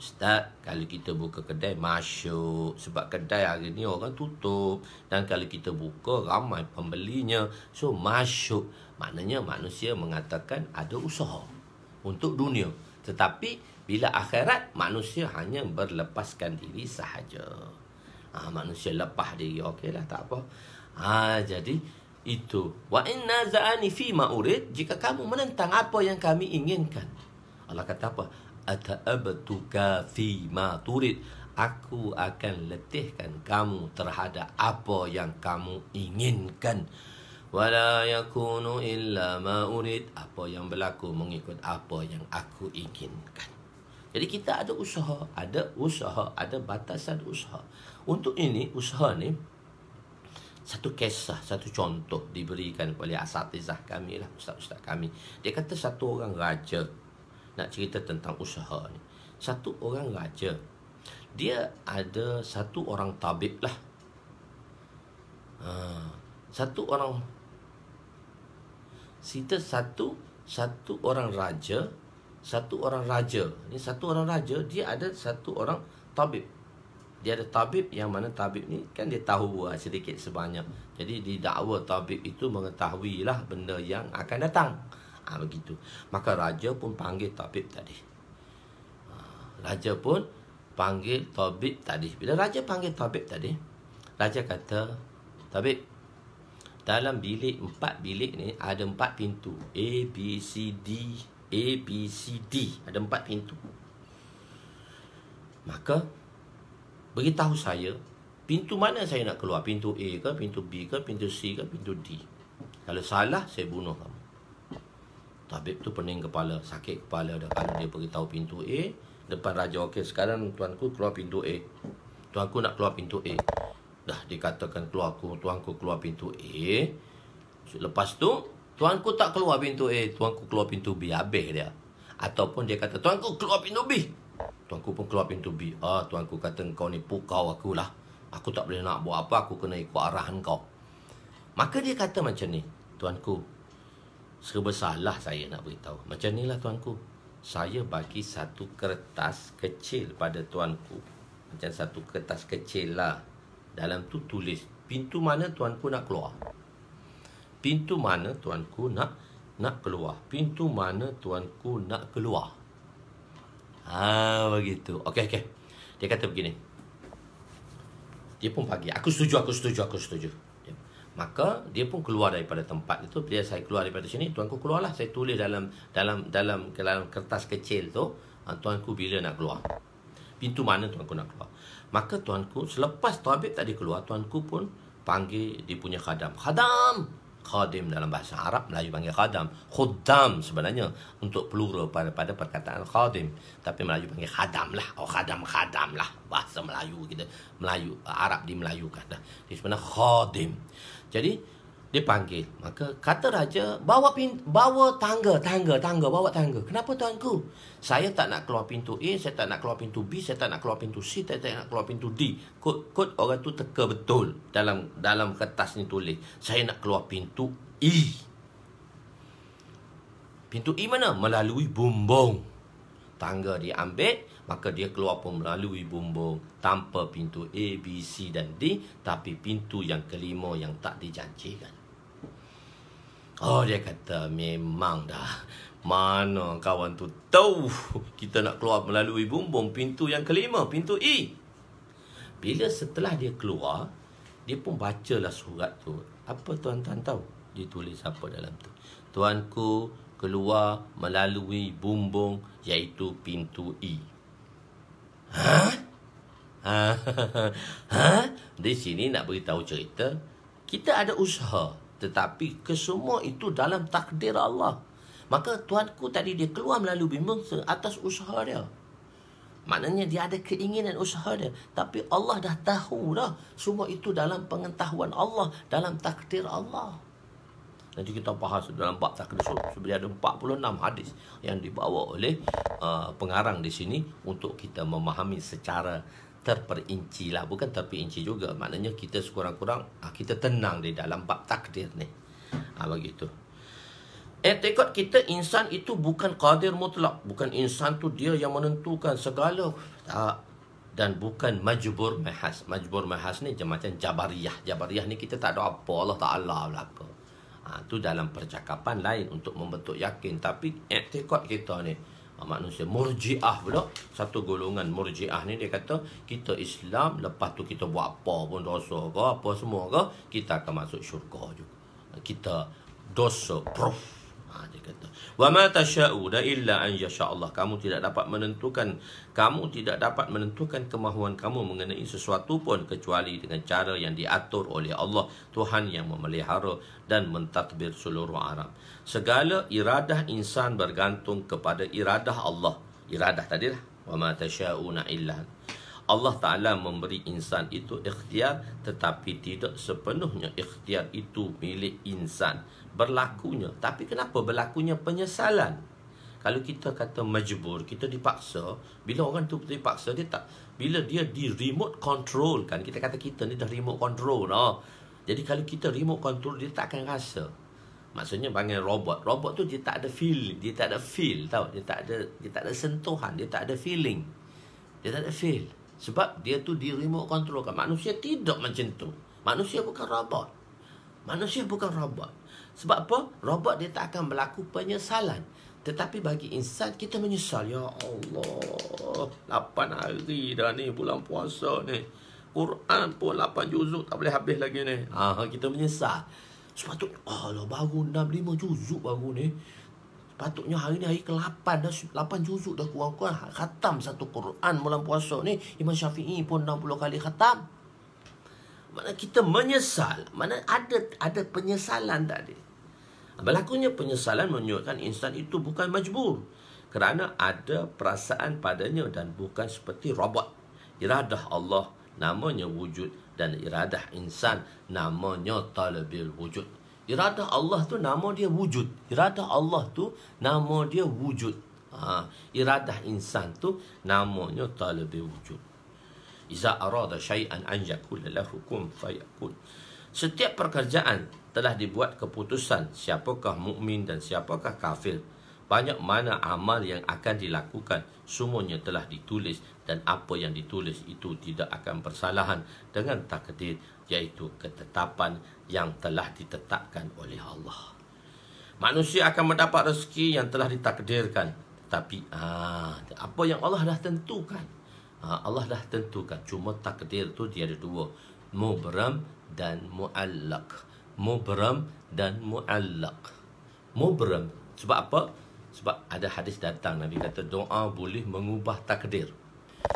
Ustaz, kalau kita buka kedai masuk sebab kedai hari ni orang tutup dan kalau kita buka ramai pembelinya. So masuk. Maknanya manusia mengatakan ada usaha untuk dunia. Tetapi bila akhirat manusia hanya berlepaskan diri sahaja ha, manusia lepah diri okeylah tak apa ha, jadi itu wa in nazani fi ma urid jika kamu menentang apa yang kami inginkan Allah kata apa ata'abtuka fi ma turid aku akan letihkan kamu terhadap apa yang kamu inginkan wala yakunu illa ma urid apa yang berlaku mengikut apa yang aku inginkan jadi kita ada usaha ada usaha ada batasan usaha untuk ini, usaha ni satu kisah, satu contoh diberikan oleh asatizah kami lah, ustaz-ustaz kami. Dia kata satu orang raja nak cerita tentang usaha ni. Satu orang raja, dia ada satu orang tabib lah. Ha, satu orang, cerita satu, satu orang raja, satu orang raja. Ini satu orang raja, dia ada satu orang tabib dia ada tabib yang mana tabib ni kan dia tahu lah sedikit sebanyak. Jadi didakwa tabib itu mengetahui lah benda yang akan datang. Ha, begitu. Maka raja pun panggil tabib tadi. Ha, raja pun panggil tabib tadi. Bila raja panggil tabib tadi, raja kata, tabib, dalam bilik, empat bilik ni ada empat pintu. A, B, C, D. A, B, C, D. Ada empat pintu. Maka, beritahu saya pintu mana saya nak keluar pintu A ke pintu B ke pintu C ke pintu D kalau salah saya bunuh kamu tabib tu pening kepala sakit kepala dan kalau dia beritahu pintu A depan raja okey sekarang tuanku keluar pintu A tuanku nak keluar pintu A dah dikatakan keluar aku tuanku keluar pintu A lepas tu tuanku tak keluar pintu A tuanku keluar pintu B habis dia ataupun dia kata tuanku keluar pintu B Tuanku pun keluar pintu biar ah, Tuanku kata kau ni pukau aku lah. Aku tak boleh nak buat apa Aku kena ikut arahan kau Maka dia kata macam ni Tuanku Serba salah saya nak beritahu Macam inilah tuanku Saya bagi satu kertas kecil pada tuanku Macam satu kertas kecil lah Dalam tu tulis Pintu mana tuanku nak keluar Pintu mana tuanku nak nak keluar Pintu mana tuanku nak keluar Ah begitu. Okey okey. Dia kata begini. Dia pun pagi. Aku setuju, aku setuju, aku setuju. Ya. Maka dia pun keluar daripada tempat itu. Dia saya keluar daripada sini. Tuanku keluarlah. Saya tulis dalam dalam dalam dalam kertas kecil tu. Ha, tuanku bila nak keluar. Pintu mana tuanku nak keluar. Maka tuanku selepas tu habis tadi keluar. Tuanku pun panggil dia punya khadam. Khadam! khadim dalam bahasa Arab Melayu panggil khadam khuddam sebenarnya untuk plural pada pada perkataan khadim tapi Melayu panggil khadam lah oh khadam khadam lah bahasa Melayu kita Melayu Arab di Melayu kata lah. di sebenarnya khadim jadi dia panggil maka kata raja bawa pin, bawa tangga tangga tangga bawa tangga kenapa tuanku saya tak nak keluar pintu A saya tak nak keluar pintu B saya tak nak keluar pintu C saya tak nak keluar pintu D kod kod orang tu teka betul dalam dalam kertas ni tulis saya nak keluar pintu E pintu E mana melalui bumbung tangga dia diambil maka dia keluar pun melalui bumbung tanpa pintu A, B, C dan D tapi pintu yang kelima yang tak dijanjikan. Oh dia kata memang dah Mana kawan tu tahu Kita nak keluar melalui bumbung Pintu yang kelima Pintu E Bila setelah dia keluar Dia pun bacalah surat tu Apa tuan-tuan tahu ditulis apa dalam tu Tuanku keluar melalui bumbung Iaitu pintu E Ha? Ha? *laughs* ha? Di sini nak beritahu cerita Kita ada usaha tetapi kesemua itu dalam takdir Allah. Maka tuanku tadi dia keluar melalui bimbang atas usaha dia. Maknanya dia ada keinginan usaha dia. Tapi Allah dah tahu dah semua itu dalam pengetahuan Allah. Dalam takdir Allah. Nanti kita bahas dalam bab takdir surah. Sebenarnya ada 46 hadis yang dibawa oleh uh, pengarang di sini. Untuk kita memahami secara terperinci lah bukan terperinci juga maknanya kita sekurang-kurang ah, kita tenang di dalam bab takdir ni ha, begitu etikot eh, kita insan itu bukan qadir mutlak bukan insan tu dia yang menentukan segala tak ah, dan bukan majbur mehas. majbur mehas ni macam jabariyah jabariyah ni kita tak ada apa Allah Ta'ala belaka ha, tu dalam percakapan lain untuk membentuk yakin tapi etikot eh, kita ni Ah, manusia murjiah pula satu golongan murjiah ni dia kata kita Islam lepas tu kita buat apa pun dosa ke apa semua ke kita akan masuk syurga juga kita dosa proof Wa ma tasha'u da illa an yasha Allah. Kamu tidak dapat menentukan kamu tidak dapat menentukan kemahuan kamu mengenai sesuatu pun kecuali dengan cara yang diatur oleh Allah, Tuhan yang memelihara dan mentadbir seluruh alam. Segala iradah insan bergantung kepada iradah Allah. Iradah tadi lah. Wa ma tasha'u illa Allah Ta'ala memberi insan itu ikhtiar tetapi tidak sepenuhnya ikhtiar itu milik insan berlakunya tapi kenapa berlakunya penyesalan kalau kita kata majbur kita dipaksa bila orang tu dipaksa dia tak bila dia di remote control kan kita kata kita ni dah remote control no? jadi kalau kita remote control dia tak akan rasa Maksudnya panggil robot. Robot tu dia tak ada feel, dia tak ada feel tau. Dia tak ada dia tak ada sentuhan, dia tak ada feeling. Dia tak ada feel. Sebab dia tu di remote controlkan. Manusia tidak macam tu. Manusia bukan robot. Manusia bukan robot. Sebab apa? Robot dia tak akan berlaku penyesalan. Tetapi bagi insan, kita menyesal. Ya Allah, 8 hari dah ni bulan puasa ni. Quran pun 8 juzuk tak boleh habis lagi ni. Ha, kita menyesal. Sebab tu Allah baru 6-5 juzuk baru ni. Patutnya hari ni hari ke-8 dah 8 juzuk dah kurang-kurang khatam satu Quran malam puasa ni Imam Syafi'i pun 60 kali khatam. Mana kita menyesal, mana ada ada penyesalan tadi. Berlakunya penyesalan menunjukkan insan itu bukan majbur kerana ada perasaan padanya dan bukan seperti robot. Iradah Allah namanya wujud dan iradah insan namanya talabil wujud. Iradah Allah tu nama dia wujud. Iradah Allah tu nama dia wujud. Ha, irada insan tu namanya talib wujud. Iza arada syai'an an yakul lahukum fayakun. Setiap pekerjaan telah dibuat keputusan siapakah mukmin dan siapakah kafir. Banyak mana amal yang akan dilakukan semuanya telah ditulis dan apa yang ditulis itu tidak akan bersalahan dengan takdir iaitu ketetapan yang telah ditetapkan oleh Allah. Manusia akan mendapat rezeki yang telah ditakdirkan. Tapi ah, apa yang Allah dah tentukan? Ah, Allah dah tentukan. Cuma takdir tu dia ada dua. Mubram dan muallak. Mubram dan muallak. Mubram. Sebab apa? Sebab ada hadis datang Nabi kata doa boleh mengubah takdir.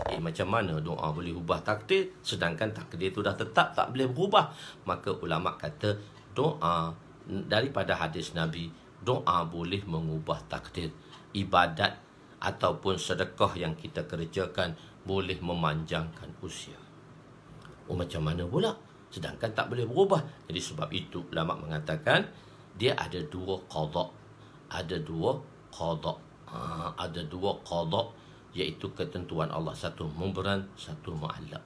Eh, macam mana doa boleh ubah takdir sedangkan takdir itu dah tetap tak boleh berubah? Maka ulama kata doa daripada hadis Nabi, doa boleh mengubah takdir. Ibadat ataupun sedekah yang kita kerjakan boleh memanjangkan usia. Oh, macam mana pula? Sedangkan tak boleh berubah. Jadi sebab itu ulama mengatakan dia ada dua qada. Ada dua qada. Ha, ah, ada dua qada iaitu ketentuan Allah satu mubran satu muallak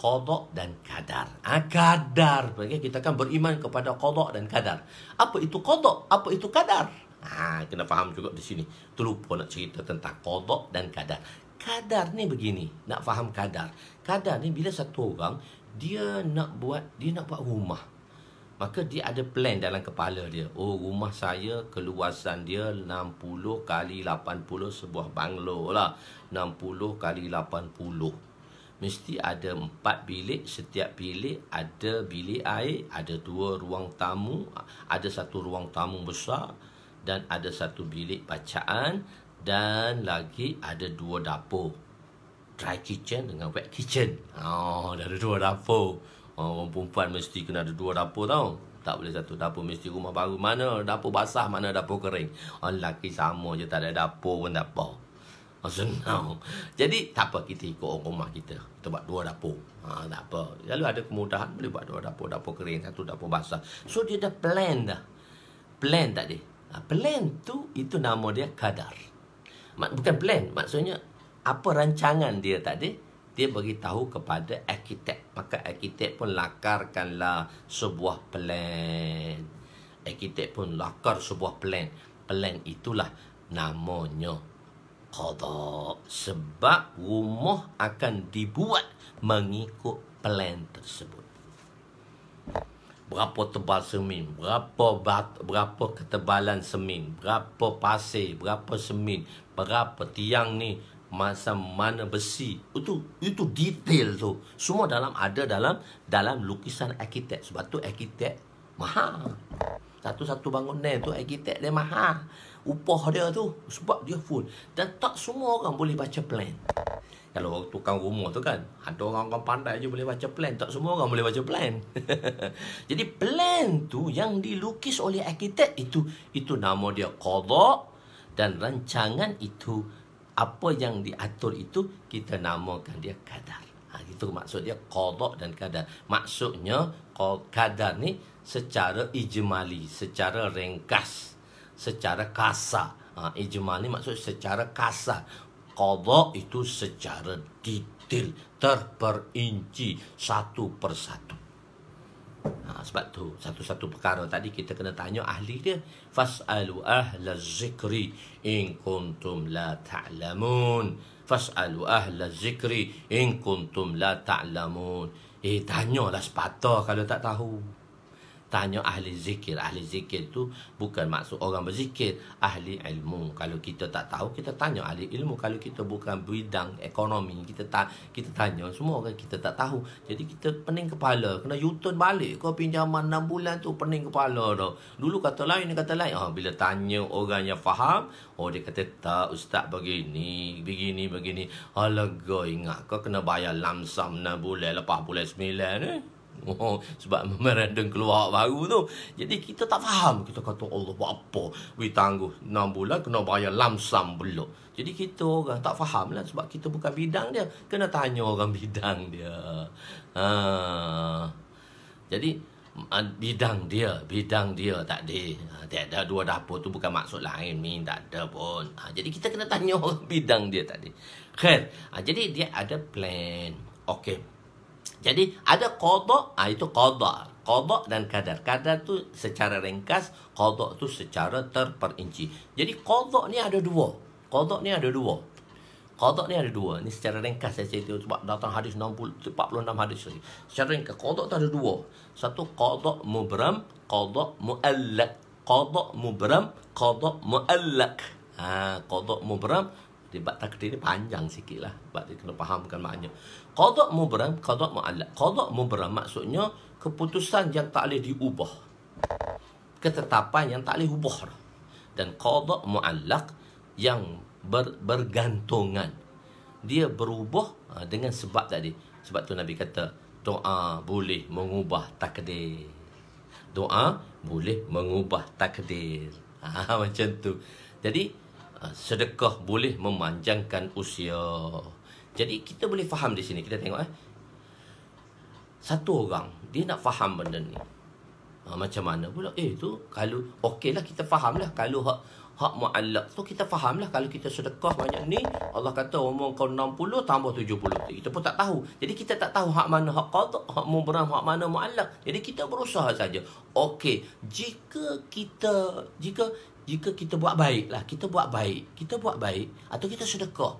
qada' dan kadar ha, ah, kadar bagi kita kan beriman kepada qada' dan kadar apa itu qada' apa itu kadar ha ah, kena faham juga di sini terlupa nak cerita tentang qada' dan kadar kadar ni begini nak faham kadar kadar ni bila satu orang dia nak buat dia nak buat rumah maka dia ada plan dalam kepala dia oh rumah saya keluasan dia 60 kali 80 sebuah banglo lah 60 kali 80 mesti ada 4 bilik setiap bilik ada bilik air ada dua ruang tamu ada satu ruang tamu besar dan ada satu bilik bacaan dan lagi ada dua dapur dry kitchen dengan wet kitchen oh ada dua dapur Orang perempuan mesti kena ada dua dapur tau Tak boleh satu dapur Mesti rumah baru Mana dapur basah Mana dapur kering Orang lelaki sama je Tak ada dapur pun tak apa Senang Jadi tak apa kita ikut orang rumah kita Kita buat dua dapur ha, Tak apa Lalu ada kemudahan Boleh buat dua dapur Dapur kering Satu dapur basah So dia dah plan dah Plan tak dia ha, Plan tu Itu nama dia kadar Bukan plan Maksudnya Apa rancangan dia tak dia dia bagi tahu kepada arkitek. Maka arkitek pun lakarkanlah sebuah plan. Arkitek pun lakar sebuah plan. Plan itulah namanya kodok. Sebab rumah akan dibuat mengikut plan tersebut. Berapa tebal semin, berapa bat, berapa ketebalan semin, berapa pasir, berapa semin, berapa tiang ni, masa mana besi itu itu detail tu semua dalam ada dalam dalam lukisan arkitek sebab tu arkitek mahal satu-satu bangunan tu arkitek dia mahal upah dia tu sebab dia full dan tak semua orang boleh baca plan kalau tukang rumah tu kan ada orang-orang pandai je boleh baca plan tak semua orang boleh baca plan *laughs* jadi plan tu yang dilukis oleh arkitek itu itu nama dia qada dan rancangan itu apa yang diatur itu kita namakan dia kadar. Ha, itu maksud dia kodok dan kadar. Maksudnya kadar ni secara ijmali, secara ringkas, secara kasar. Ha, ijmali maksud secara kasar. Kodok itu secara detail, terperinci satu persatu. Ha, sebab tu satu-satu perkara tadi kita kena tanya ahli dia. Fas'alu ahla zikri in kuntum la ta'lamun. Fas'alu ahla zikri in kuntum la ta'lamun. Eh, tanyalah sepatah kalau tak tahu. Tanya ahli zikir. Ahli zikir tu bukan maksud orang berzikir. Ahli ilmu. Kalau kita tak tahu, kita tanya ahli ilmu. Kalau kita bukan bidang ekonomi, kita tak kita tanya semua orang kita tak tahu. Jadi kita pening kepala. Kena yutun balik kau pinjaman 6 bulan tu pening kepala tu. Dulu kata lain, ni kata lain. oh bila tanya orang yang faham, oh dia kata tak ustaz begini, begini, begini. Alah kau ingat kau kena bayar lamsam 6 bulan lepas bulan 9 ni. Eh? Oh, sebab memerandum keluar baru tu. Jadi kita tak faham. Kita kata Allah buat apa. We tangguh 6 bulan kena bayar lamsam belok. Jadi kita orang tak faham lah. Sebab kita bukan bidang dia. Kena tanya orang *laughs* bidang dia. Ha. Jadi mm, bidang dia. Bidang dia tak ada. Ha, tak ada dua dapur tu bukan maksud lain. Min tak ada pun. Ha. Jadi kita kena tanya *laughs* orang bidang dia tak ada. Ha. Jadi dia ada plan. Okay, jadi ada kodok, ah itu kodok. Kodok dan kadar. Kadar tu secara ringkas, kodok tu secara terperinci. Jadi kodok ni ada dua. Kodok ni ada dua. Kodok ni ada dua. Ini secara ringkas saya cerita. Sebab datang hadis 60, 46 hadis lagi. Secara ringkas, kodok tu ada dua. Satu kodok mubram, kodok mu'allak. Kodok mubram, kodok mu'allak. Ah kodok mubram, tiba takdir ni panjang sikit lah. Sebab dia kena fahamkan maknanya. Qadak mubram, qadak mu'alak. Qadak mubram maksudnya keputusan yang tak boleh diubah. Ketetapan yang tak boleh diubah, Dan qadak mu'alak yang ber, bergantungan. Dia berubah ha, dengan sebab tadi. Sebab tu Nabi kata, doa boleh mengubah takdir. Doa boleh mengubah takdir. *laughs* Ha, macam tu. Jadi, ha, sedekah boleh memanjangkan usia. Usia. Jadi kita boleh faham di sini. Kita tengok eh. Satu orang dia nak faham benda ni. Ha, macam mana pula? Eh tu kalau okeylah kita faham lah kalau hak hak muallaq tu kita faham lah kalau kita sedekah banyak ni Allah kata umur kau 60 tambah 70 kita pun tak tahu jadi kita tak tahu hak mana hak qada hak mubram hak mana muallaq jadi kita berusaha saja okey jika kita jika jika kita buat baik lah kita buat baik kita buat baik atau kita sedekah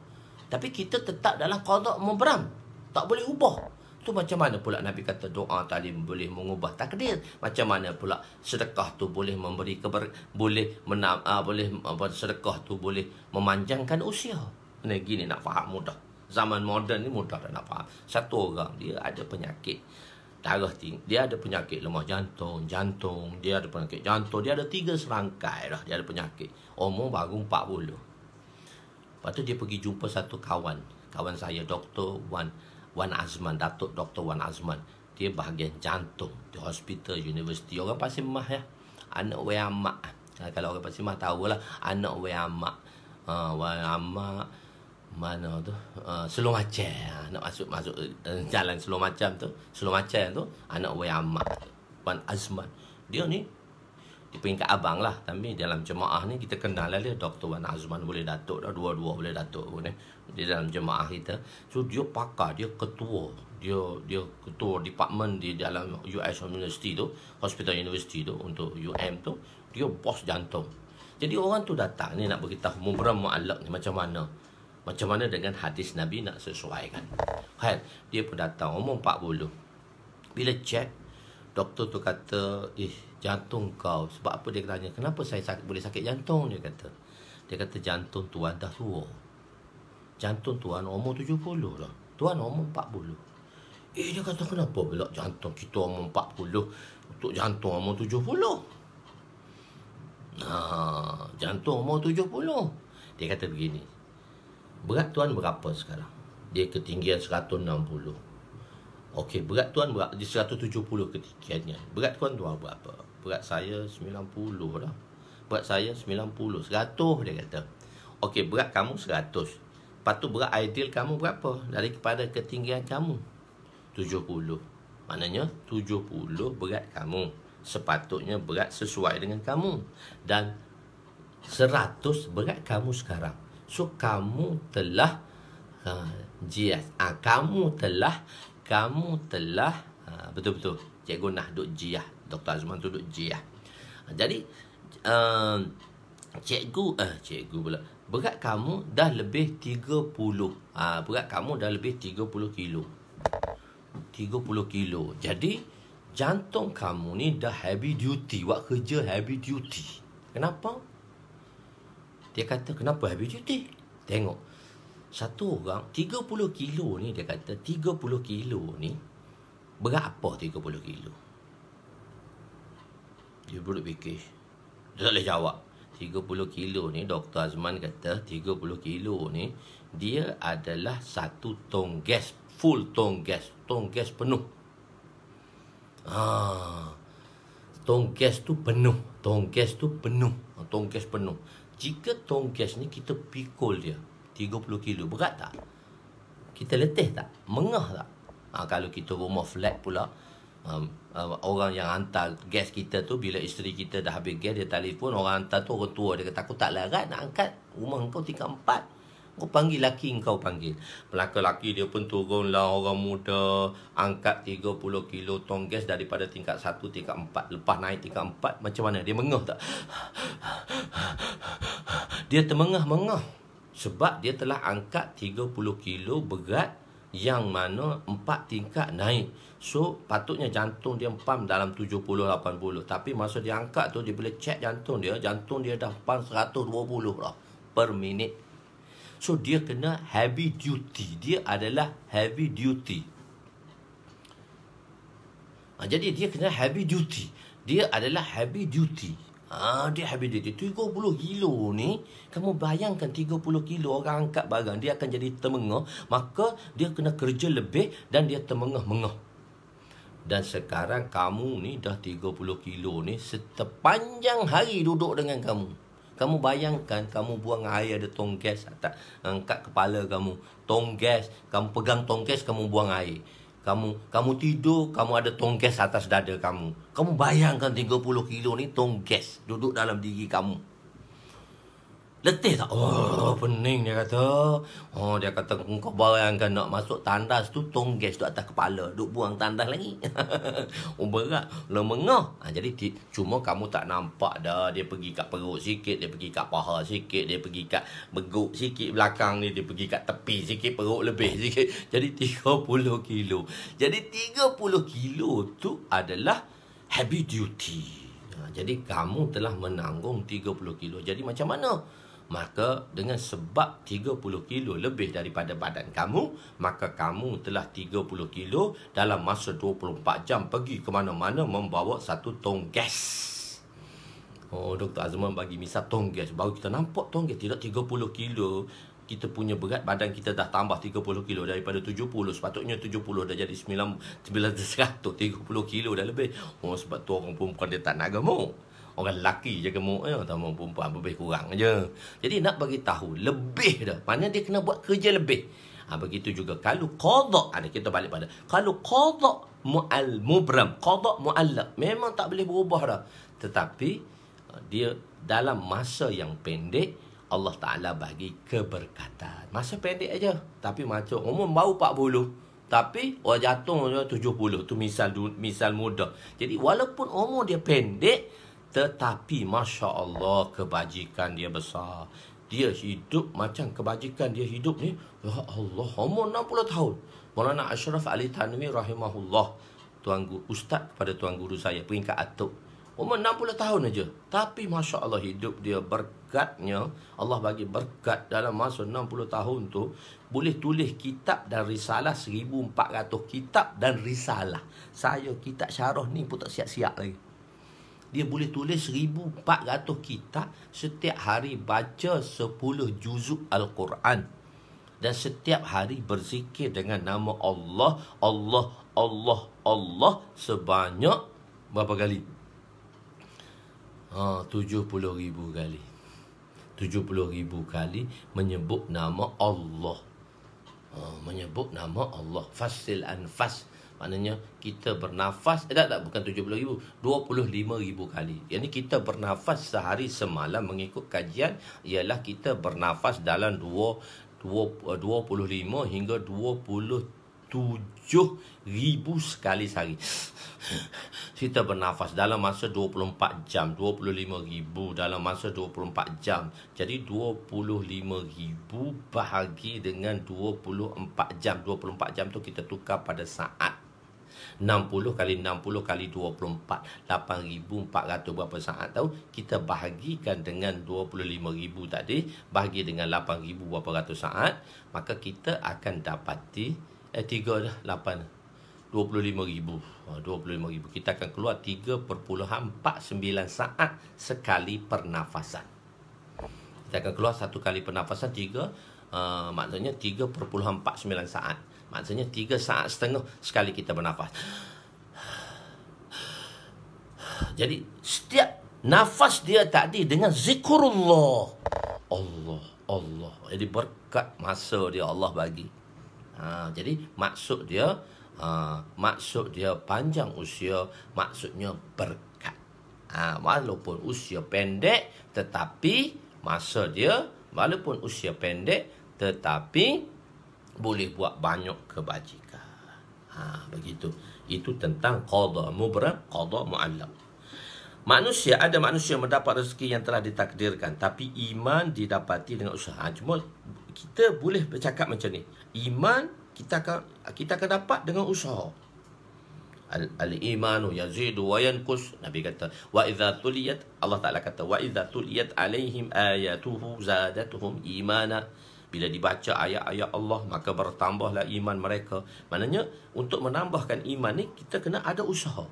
tapi kita tetap dalam kodok mubram. Tak boleh ubah. Tu macam mana pula Nabi kata doa tadi boleh mengubah takdir. Macam mana pula sedekah tu boleh memberi keber boleh menam, uh, ah, boleh apa uh, sedekah tu boleh memanjangkan usia. Ini gini nak faham mudah. Zaman moden ni mudah dah nak faham. Satu orang dia ada penyakit darah tinggi. Dia ada penyakit lemah jantung, jantung. Dia ada penyakit jantung. Dia ada tiga serangkai lah. Dia ada penyakit. Umur baru 40. Lepas tu dia pergi jumpa satu kawan. Kawan saya, Dr. Wan, Wan Azman. Datuk Dr. Wan Azman. Dia bahagian jantung. Di hospital, universiti. Orang pasti mah ya. Anak wayang mak. Ha, kalau orang pasti mah tahu lah Anak wayang mak. Ha, wayang mak. Mana tu? Ha, uh, slow ha, macam. Nak masuk-masuk uh, eh, jalan slow macam tu. Slow macam tu. Anak wayang mak. Wan Azman. Dia ni di peringkat abang lah tapi dalam jemaah ni kita kenal lah dia Dr. Wan Azman boleh datuk dah dua-dua boleh datuk pun eh di dalam jemaah kita so dia pakar dia ketua dia dia ketua department di dalam US University tu hospital university tu untuk UM tu dia bos jantung jadi orang tu datang ni nak beritahu mubram mu'alak ni macam mana macam mana dengan hadis Nabi nak sesuaikan kan dia pun datang umur 40 bila check doktor tu kata, "Ih, jantung kau. Sebab apa dia tanya? Kenapa saya sakit, boleh sakit jantung?" dia kata. Dia kata jantung tuan dah tua. Jantung tuan umur 70 lah Tuan umur 40. Eh dia kata kenapa pula jantung kita umur 40 untuk jantung umur 70? Nah, jantung umur 70. Dia kata begini. Berat tuan berapa sekarang? Dia ketinggian 160. Okey, berat tuan berat di 170 ketikiannya. Berat tuan tuan berapa? Berat saya 90 lah. Berat saya 90, 100 dia kata. Okey, berat kamu 100. Lepas tu berat ideal kamu berapa? Dari kepada ketinggian kamu. 70. Maknanya 70 berat kamu. Sepatutnya berat sesuai dengan kamu. Dan 100 berat kamu sekarang. So, kamu telah... Uh, Ah, kamu telah kamu telah ha, betul-betul cikgu nak duk jiah Dr. Azman tu duk jiah ha, jadi um, cikgu eh cikgu pula berat kamu dah lebih 30 ha, berat kamu dah lebih 30 kilo 30 kilo jadi jantung kamu ni dah heavy duty buat kerja heavy duty kenapa dia kata kenapa heavy duty tengok satu orang 30 kilo ni dia kata 30 kilo ni berapa 30 kilo dia pun fikir dia tak boleh jawab 30 kilo ni Dr. Azman kata 30 kilo ni dia adalah satu tong gas full tong gas tong gas penuh ah tong gas tu penuh tong gas tu penuh ha, tong gas penuh jika tong gas ni kita pikul dia 30 kilo berat tak? Kita letih tak? Mengah tak? Ha, kalau kita rumah flat pula um, um, Orang yang hantar gas kita tu Bila isteri kita dah habis gas Dia telefon orang hantar tu orang tua Dia kata aku tak larat nak angkat rumah kau tingkat empat Kau panggil laki kau panggil Pelaka laki dia pun turun lah orang muda Angkat 30 kilo tong gas Daripada tingkat satu tingkat empat Lepas naik tingkat empat Macam mana dia mengah tak? Dia termengah-mengah sebab dia telah angkat 30 kilo berat yang mana empat tingkat naik so patutnya jantung dia pam dalam 70 80 tapi masa dia angkat tu dia boleh cek jantung dia jantung dia dah pam 120 lah per minit so dia kena heavy duty dia adalah heavy duty ha, jadi dia kena heavy duty dia adalah heavy duty Ah, dia habis dia, dia 30 kilo ni Kamu bayangkan 30 kilo orang angkat barang Dia akan jadi temengah, Maka dia kena kerja lebih Dan dia temengah mengah Dan sekarang kamu ni dah 30 kilo ni setepanjang hari duduk dengan kamu kamu bayangkan kamu buang air ada tong gas angkat kepala kamu tong gas kamu pegang tong gas kamu buang air kamu kamu tidur kamu ada tongkes atas dada kamu kamu bayangkan 30 kilo ni tongkes duduk dalam diri kamu Letih tak? Oh, pening dia kata. Oh, dia kata kau bayangkan nak masuk tandas tu tonggas tu atas kepala, duk buang tandas lagi. *laughs* oh, berat, lemengah. Lah, ha, jadi di, cuma kamu tak nampak dah dia pergi kat perut sikit, dia pergi kat paha sikit, dia pergi kat beguk sikit belakang ni, dia pergi kat tepi sikit, perut lebih *laughs* sikit. Jadi 30 kilo. Jadi 30 kilo tu adalah heavy duty. Ha, jadi kamu telah menanggung 30 kilo. Jadi macam mana? maka dengan sebab 30 kilo lebih daripada badan kamu, maka kamu telah 30 kilo dalam masa 24 jam pergi ke mana-mana membawa satu tong gas. Oh, Dr. Azman bagi misal tong gas. Baru kita nampak tong gas. Tidak 30 kilo. Kita punya berat badan kita dah tambah 30 kilo daripada 70. Sepatutnya 70 dah jadi 9, 9, 30 kilo dah lebih. Oh, sebab tu orang perempuan dia tak nak gemuk orang lelaki je gemuk ya atau perempuan lebih kurang aja. Jadi nak bagi tahu lebih dah. Mana dia kena buat kerja lebih. Ha, begitu juga kalau qada ada ha, kita balik pada. Kalau qada mu'al mubram, qada mu'allaq memang tak boleh berubah dah. Tetapi ha, dia dalam masa yang pendek Allah Ta'ala bagi keberkatan Masa pendek aja Tapi macam umum baru 40 tapi orang jatuh 70 tu misal misal muda. Jadi walaupun umur dia pendek, tetapi Masya Allah kebajikan dia besar Dia hidup macam kebajikan dia hidup ni Ya Allah umur 60 tahun Maulana Ashraf Ali Tanwi Rahimahullah Tuan Guru, Ustaz pada Tuan Guru saya Peringkat Atuk Umur 60 tahun aja. Tapi Masya Allah hidup dia berkatnya Allah bagi berkat dalam masa 60 tahun tu Boleh tulis kitab dan risalah 1400 kitab dan risalah Saya kitab syarah ni pun tak siap-siap lagi dia boleh tulis 1400 kitab setiap hari baca 10 juzuk al-Quran dan setiap hari berzikir dengan nama Allah Allah Allah Allah sebanyak berapa kali ha ribu kali ribu kali menyebut nama Allah ha menyebut nama Allah fasil anfas fas Maknanya kita bernafas eh, tak, tak bukan 70 ribu 25 ribu kali Yang ni kita bernafas sehari semalam Mengikut kajian Ialah kita bernafas dalam 2, 25 eh, hingga 27 ribu sekali sehari Kita bernafas dalam masa 24 jam 25 ribu dalam masa 24 jam Jadi 25 ribu bahagi dengan 24 jam 24 jam tu kita tukar pada saat 60 kali 60 kali 24 8400 berapa saat tahu kita bahagikan dengan 25000 tadi bahagi dengan 8000 berapa ratus saat maka kita akan dapati eh 3 8 25,000 25,000 Kita akan keluar 3.49 saat Sekali pernafasan Kita akan keluar satu kali pernafasan 3 uh, eh, Maksudnya 3.49 saat Maksudnya tiga saat setengah sekali kita bernafas. Jadi setiap nafas dia tadi dengan zikrullah. Allah, Allah. Jadi berkat masa dia Allah bagi. Ha, jadi maksud dia ha, maksud dia panjang usia maksudnya berkat. Ha, walaupun usia pendek tetapi masa dia walaupun usia pendek tetapi boleh buat banyak kebajikan. Ha, begitu. Itu tentang qada mubrak, qada muallam. Manusia, ada manusia yang mendapat rezeki yang telah ditakdirkan. Tapi iman didapati dengan usaha. Cuma kita boleh bercakap macam ni. Iman kita akan, kita akan dapat dengan usaha. Al-imanu yazidu wa yankus. Nabi kata, wa idha tuliyat, Allah Ta'ala kata, wa idha tuliyat alaihim ayatuhu zadatuhum imana bila dibaca ayat-ayat Allah, maka bertambahlah iman mereka. Maknanya, untuk menambahkan iman ni, kita kena ada usaha.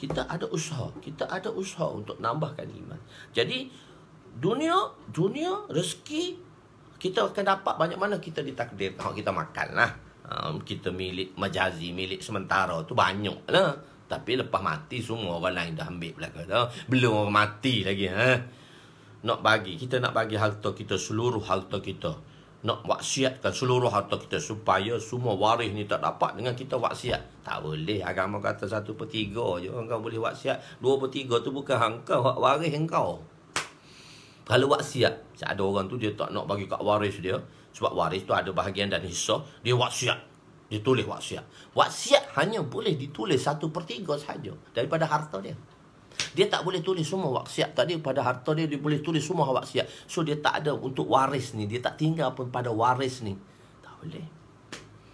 Kita ada usaha. Kita ada usaha untuk menambahkan iman. Jadi, dunia, dunia, rezeki, kita akan dapat banyak mana kita ditakdir. Kalau kita makan lah. Um, kita milik majazi, milik sementara tu banyak lah. Tapi lepas mati semua orang lain dah ambil belakang tu. Belum mati lagi. Ha? Nak bagi, kita nak bagi harta kita, seluruh harta kita nak waksiatkan seluruh harta kita supaya semua waris ni tak dapat dengan kita waksiat. Tak boleh. Agama kata satu per tiga je. Engkau boleh waksiat. Dua per tiga tu bukan engkau. Waris engkau. Kalau waksiat, ada orang tu dia tak nak bagi kat waris dia. Sebab waris tu ada bahagian dan hisa. Dia waksiat. Dia tulis waksiat. Waksiat hanya boleh ditulis satu per tiga sahaja. Daripada harta dia dia tak boleh tulis semua waksiat tadi pada harta dia dia boleh tulis semua waksiat so dia tak ada untuk waris ni dia tak tinggal pun pada waris ni tak boleh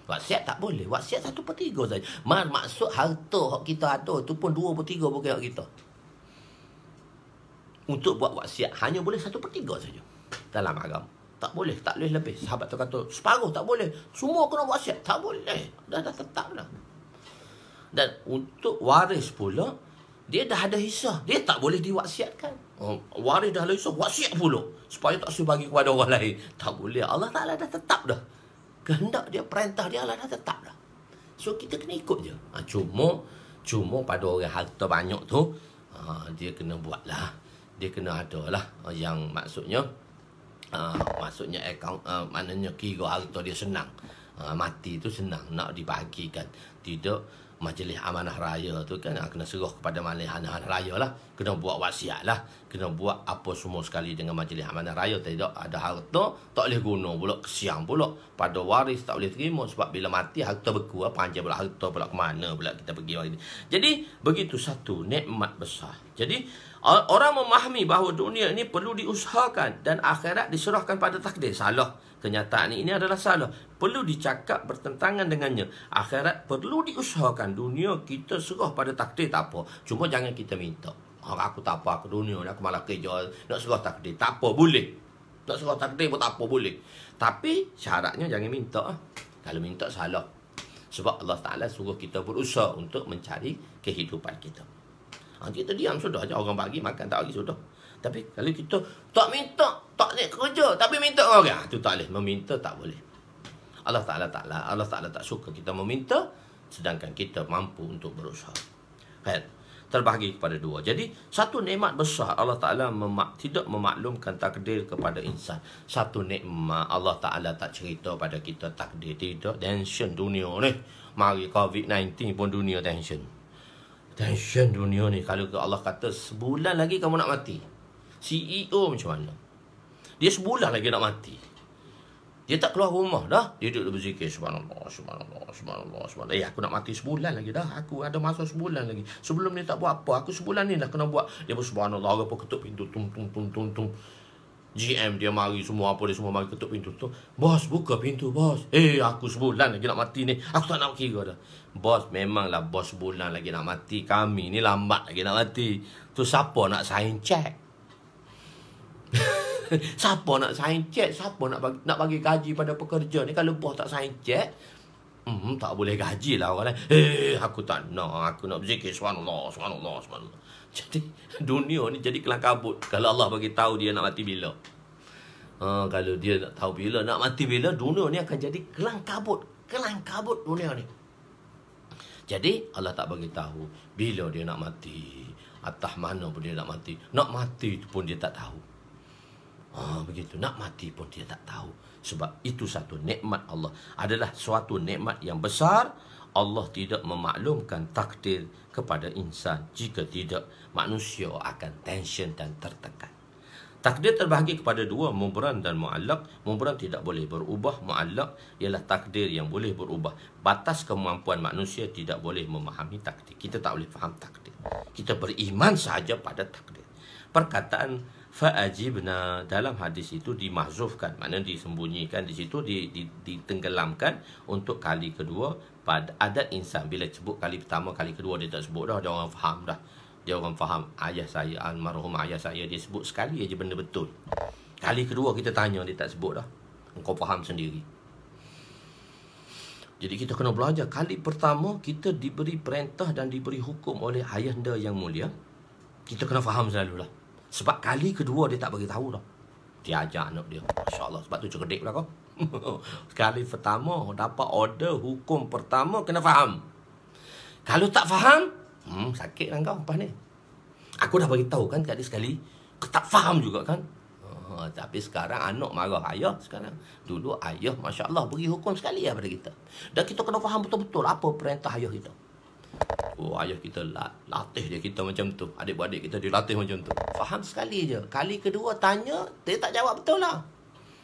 waksiat tak boleh waksiat satu per tiga saja Mar, maksud harta hak kita ada tu pun dua per tiga bukan hak kita untuk buat waksiat hanya boleh satu per tiga saja dalam agama tak boleh, tak boleh lebih. Sahabat tu kata, separuh tak boleh. Semua kena buat siap. Tak boleh. Dah, dah tetap lah. Dan untuk waris pula, dia dah ada hisah. Dia tak boleh diwasiatkan. Oh, waris dah ada hisah, wasiat pula. Supaya tak suruh bagi kepada orang lain. Tak boleh. Allah Ta'ala dah tetap dah. Kehendak dia, perintah dia Allah dah tetap dah. So, kita kena ikut je. Ha, cuma, cuma pada orang harta banyak tu, ha, dia kena buat lah. Dia kena ada lah. Yang maksudnya, ha, maksudnya account, ha, maknanya kira harta dia senang. Ha, mati tu senang nak dibagikan. Tidak, majlis amanah raya tu kan ah, kena serah kepada majlis amanah raya lah kena buat wasiat lah kena buat apa semua sekali dengan majlis amanah raya tidak ada harta tak boleh guna pula kesian pula pada waris tak boleh terima sebab bila mati harta beku apa panjang pula harta pula ke mana pula kita pergi hari ni jadi begitu satu nikmat besar jadi orang memahami bahawa dunia ini perlu diusahakan dan akhirat diserahkan pada takdir salah kenyataan ini adalah salah perlu dicakap bertentangan dengannya akhirat perlu diusahakan dunia kita serah pada takdir tak apa cuma jangan kita minta Ha, aku tak apa aku dunia ni aku malah kerja nak serah takdir tak apa boleh nak serah takdir pun tak apa boleh tapi syaratnya jangan minta kalau minta salah sebab Allah Ta'ala suruh kita berusaha untuk mencari kehidupan kita ha, kita diam sudah orang bagi makan tak bagi sudah tapi kalau kita tak minta, tak nak kerja, tapi minta orang, ah, tu tak boleh. Meminta tak boleh. Allah Ta'ala tak lah. Allah Ta'ala tak suka kita meminta, sedangkan kita mampu untuk berusaha. Kan? Terbahagi kepada dua. Jadi, satu nikmat besar Allah Ta'ala memak, tidak memaklumkan takdir kepada insan. Satu nikmat Allah Ta'ala tak cerita pada kita takdir. Tidak, tension dunia ni. Mari COVID-19 pun dunia tension. Tension dunia ni. Kalau Allah kata sebulan lagi kamu nak mati. CEO macam mana? Dia sebulan lagi nak mati. Dia tak keluar rumah dah. Dia duduk berzikir. Subhanallah, subhanallah, subhanallah, subhanallah. Eh, aku nak mati sebulan lagi dah. Aku ada masa sebulan lagi. Sebelum ni tak buat apa. Aku sebulan ni dah kena buat. Dia pun subhanallah. Orang pun ketuk pintu. Tum, tum, tum, tum, tum. GM dia mari semua apa dia semua mari ketuk pintu tu. Bos buka pintu bos. Eh aku sebulan lagi nak mati ni. Aku tak nak kira dah. Bos memanglah bos sebulan lagi nak mati. Kami ni lambat lagi nak mati. Tu siapa nak sign check? *laughs* siapa nak sign check? Siapa nak bagi, nak bagi gaji pada pekerja ni kalau bos tak sign check? Hmm, tak boleh gaji lah orang lain. Eh, aku tak nak. Aku nak berzikir. Subhanallah, subhanallah, subhanallah. Jadi, *laughs* dunia ni jadi kelang kabut. Kalau Allah bagi tahu dia nak mati bila. Ha, kalau dia nak tahu bila, nak mati bila, dunia ni akan jadi kelang kabut. Kelang kabut dunia ni. Jadi, Allah tak bagi tahu bila dia nak mati. Atas mana pun dia nak mati. Nak mati pun dia tak tahu. Oh, begitu. Nak mati pun dia tak tahu. Sebab itu satu nikmat Allah. Adalah suatu nikmat yang besar. Allah tidak memaklumkan takdir kepada insan. Jika tidak, manusia akan tension dan tertekan. Takdir terbahagi kepada dua, mubran dan mu'allak. Mubran tidak boleh berubah. Mu'allak ialah takdir yang boleh berubah. Batas kemampuan manusia tidak boleh memahami takdir. Kita tak boleh faham takdir. Kita beriman sahaja pada takdir. Perkataan Fa'ajibna dalam hadis itu dimahzufkan. Maksudnya disembunyikan di situ, di, di, ditenggelamkan untuk kali kedua. Pada adat insan, bila sebut kali pertama, kali kedua dia tak sebut dah. Dia orang faham dah. Dia orang faham. Ayah saya, almarhum ayah saya, dia sebut sekali aja benda betul. Kali kedua kita tanya, dia tak sebut dah. Engkau faham sendiri. Jadi kita kena belajar. Kali pertama kita diberi perintah dan diberi hukum oleh ayahanda yang mulia. Kita kena faham selalu sebab kali kedua dia tak bagi tahu dah. Dia ajar anak dia. Masya-Allah sebab tu cerdik pula kau. *laughs* Kali pertama dapat order hukum pertama kena faham. Kalau tak faham, hmm sakitlah kau lepas ni. Aku dah bagi tahu kan tadi sekali kau tak faham juga kan. Oh, tapi sekarang anak marah ayah sekarang. Dulu ayah masya-Allah bagi hukum sekali ya pada kita. Dan kita kena faham betul-betul apa perintah ayah kita. Oh, ayah kita latih dia kita macam tu. Adik-beradik kita dilatih macam tu. Faham sekali je. Kali kedua tanya, dia tak jawab betul lah.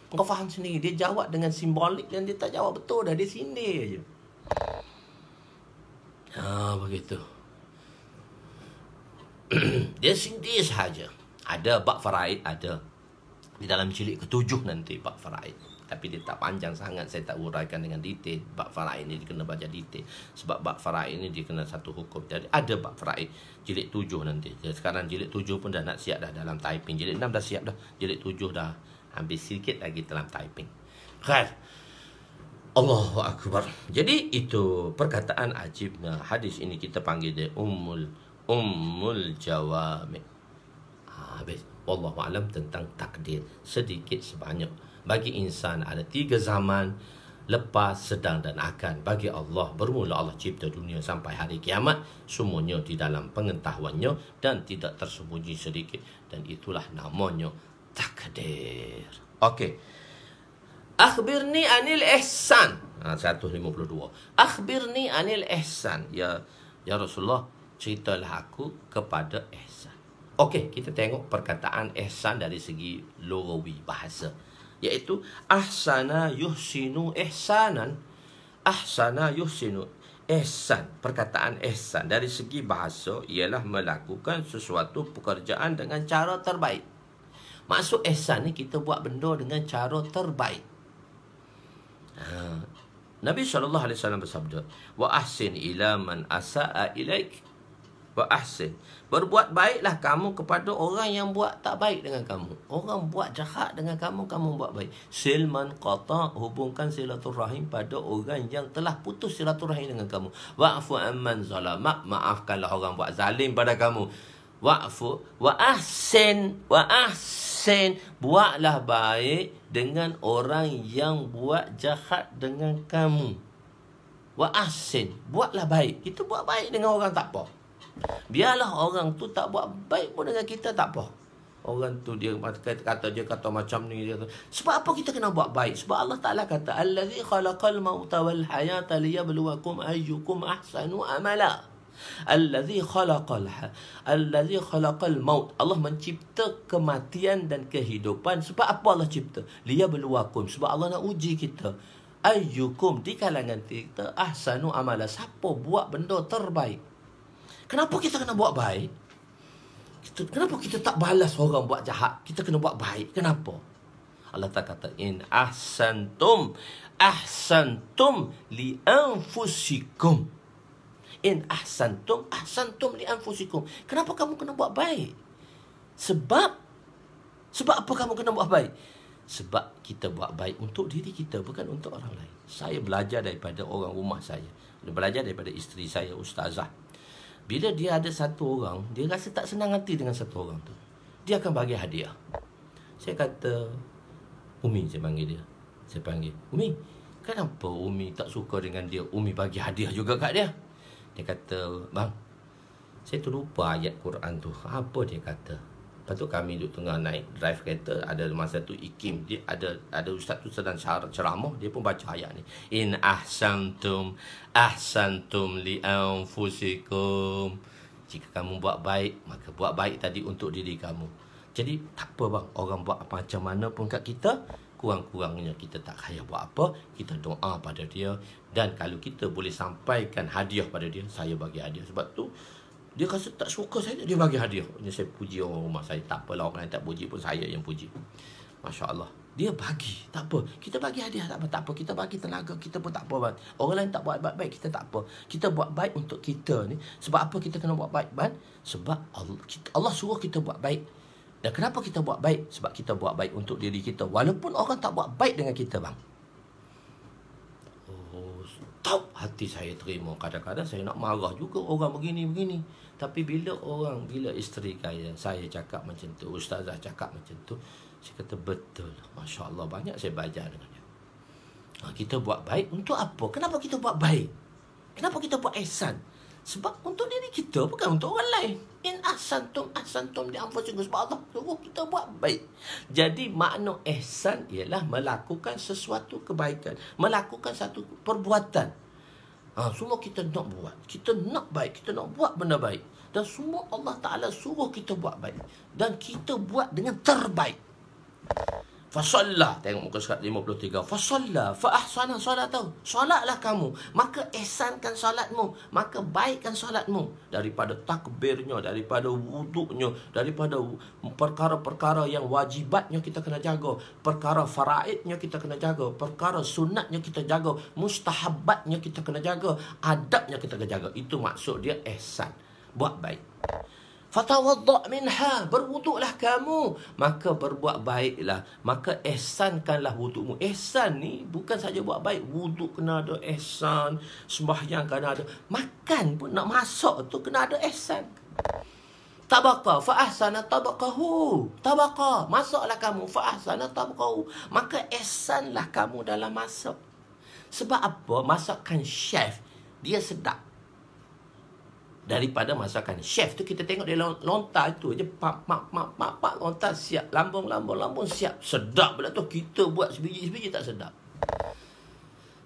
Kau faham sendiri. Dia jawab dengan simbolik dan dia tak jawab betul dah. Dia sindir je. Ha, ah, begitu. *clears throat* dia sindir sahaja. Ada bak faraid, ada. Di dalam cilik ketujuh nanti bak faraid tapi dia tak panjang sangat saya tak uraikan dengan detail Bak farai ini dia kena baca detail sebab bak farai ini dia kena satu hukum jadi ada bak farai jilid tujuh nanti sekarang jilid tujuh pun dah nak siap dah dalam typing jilid enam dah siap dah jilid tujuh dah ambil sedikit lagi dalam typing khair Allahu akbar jadi itu perkataan ajib hadis ini kita panggil dia ummul ummul jawami ah, habis wallahu alam tentang takdir sedikit sebanyak bagi insan ada tiga zaman lepas, sedang dan akan bagi Allah bermula Allah cipta dunia sampai hari kiamat semuanya di dalam pengetahuannya dan tidak tersembunyi sedikit dan itulah namanya takdir. Okey. Akhbirni anil ihsan. 152. Ha, Akhbirni anil ihsan. Ya ya Rasulullah, ceritalah aku kepada ihsan. Okey, kita tengok perkataan ihsan dari segi lorowi bahasa yaitu ahsana yuhsinu ihsanan ahsana yuhsinu ihsan perkataan ihsan dari segi bahasa ialah melakukan sesuatu pekerjaan dengan cara terbaik maksud ihsan ni kita buat benda dengan cara terbaik ha. Nabi sallallahu alaihi wasallam bersabda wa ahsin ila man asaa ilaik wa ahsin. Berbuat baiklah kamu kepada orang yang buat tak baik dengan kamu. Orang buat jahat dengan kamu, kamu buat baik. Silman qata hubungkan silaturahim pada orang yang telah putus silaturahim dengan kamu. Wa'fu amman zalama, maafkanlah orang buat zalim pada kamu. Wa'fu wa ahsin wa ahsin buatlah baik dengan orang yang buat jahat dengan kamu. Wa ahsin buatlah baik. Itu buat baik dengan orang tak apa. Biarlah orang tu tak buat baik pun dengan kita tak apa. Orang tu dia kata dia kata macam ni dia kata. Sebab apa kita kena buat baik? Sebab Allah Taala kata allazi khalaqal mauta wal hayata liyabluwakum ayyukum ahsanu amala. Allazi khalaqal ha- allazi khalaqal maut. Allah mencipta kematian dan kehidupan. Sebab apa Allah cipta? Liyabluwakum. Sebab Allah nak uji kita. Ayyukum di kalangan kita ahsanu amala. Siapa buat benda terbaik? Kenapa kita kena buat baik? Kita, kenapa kita tak balas orang buat jahat? Kita kena buat baik. Kenapa? Allah tak kata in ahsantum ahsantum li anfusikum. In ahsantum ahsantum li anfusikum. Kenapa kamu kena buat baik? Sebab sebab apa kamu kena buat baik? Sebab kita buat baik untuk diri kita bukan untuk orang lain. Saya belajar daripada orang rumah saya. Belajar daripada isteri saya ustazah. Bila dia ada satu orang, dia rasa tak senang hati dengan satu orang tu. Dia akan bagi hadiah. Saya kata, Umi saya panggil dia. Saya panggil, Umi, kenapa Umi tak suka dengan dia? Umi bagi hadiah juga kat dia. Dia kata, bang, saya terlupa ayat Quran tu. Apa dia kata? Lepas tu kami duduk tengah naik drive kereta ada masa tu ikim dia ada ada ustaz tu sedang ceramah dia pun baca ayat ni in ahsantum ahsantum li anfusikum jika kamu buat baik maka buat baik tadi untuk diri kamu jadi tak apa bang orang buat apa macam mana pun kat kita kurang-kurangnya kita tak kaya buat apa kita doa pada dia dan kalau kita boleh sampaikan hadiah pada dia saya bagi hadiah sebab tu dia rasa tak suka saya Dia bagi hadiah Ini saya puji orang rumah saya Tak apalah orang lain tak puji pun Saya yang puji Masya Allah Dia bagi Tak apa Kita bagi hadiah tak apa, tak apa. Kita bagi tenaga Kita pun tak apa ban. Orang lain tak buat baik-baik Kita tak apa Kita buat baik untuk kita ni Sebab apa kita kena buat baik ban? Sebab Allah, kita, Allah suruh kita buat baik Dan kenapa kita buat baik Sebab kita buat baik untuk diri kita Walaupun orang tak buat baik dengan kita bang Stop hati saya terima Kadang-kadang saya nak marah juga orang begini-begini Tapi bila orang, bila isteri kaya Saya cakap macam tu, ustazah cakap macam tu Saya kata betul lah, Masya Allah banyak saya belajar dengan dia ha, Kita buat baik untuk apa? Kenapa kita buat baik? Kenapa kita buat ihsan? Sebab untuk diri kita bukan untuk orang lain. In asantum asantum di ampun sungguh sebab Allah suruh kita buat baik. Jadi makna ihsan ialah melakukan sesuatu kebaikan. Melakukan satu perbuatan. Ha, semua kita nak buat. Kita nak baik. Kita nak buat benda baik. Dan semua Allah Ta'ala suruh kita buat baik. Dan kita buat dengan terbaik. Fasallah. Tengok muka surat 53. Fasallah. Fa'ahsana solat tau. Solatlah kamu. Maka ihsankan solatmu. Maka baikkan solatmu. Daripada takbirnya. Daripada wuduknya. Daripada perkara-perkara yang wajibatnya kita kena jaga. Perkara faraidnya kita kena jaga. Perkara sunatnya kita jaga. Mustahabatnya kita kena jaga. Adabnya kita kena jaga. Itu maksud dia ihsan. Buat baik. Fatawadda' minha. Berwuduklah kamu. Maka berbuat baiklah. Maka ihsankanlah wudukmu. Ihsan ni bukan saja buat baik. Wuduk kena ada ihsan. Sembahyang kena ada. Makan pun nak masuk tu kena ada ihsan. Tabaka fa ahsana tabaqahu. Tabaka, Masuklah kamu fa ahsana tabaqahu. Maka ihsanlah kamu dalam masuk. Sebab apa? Masakan chef dia sedap daripada masakan chef tu kita tengok dia lontar itu je pak pak pak pak pak lontar siap lambung lambung lambung siap sedap pula tu kita buat sebiji sebiji tak sedap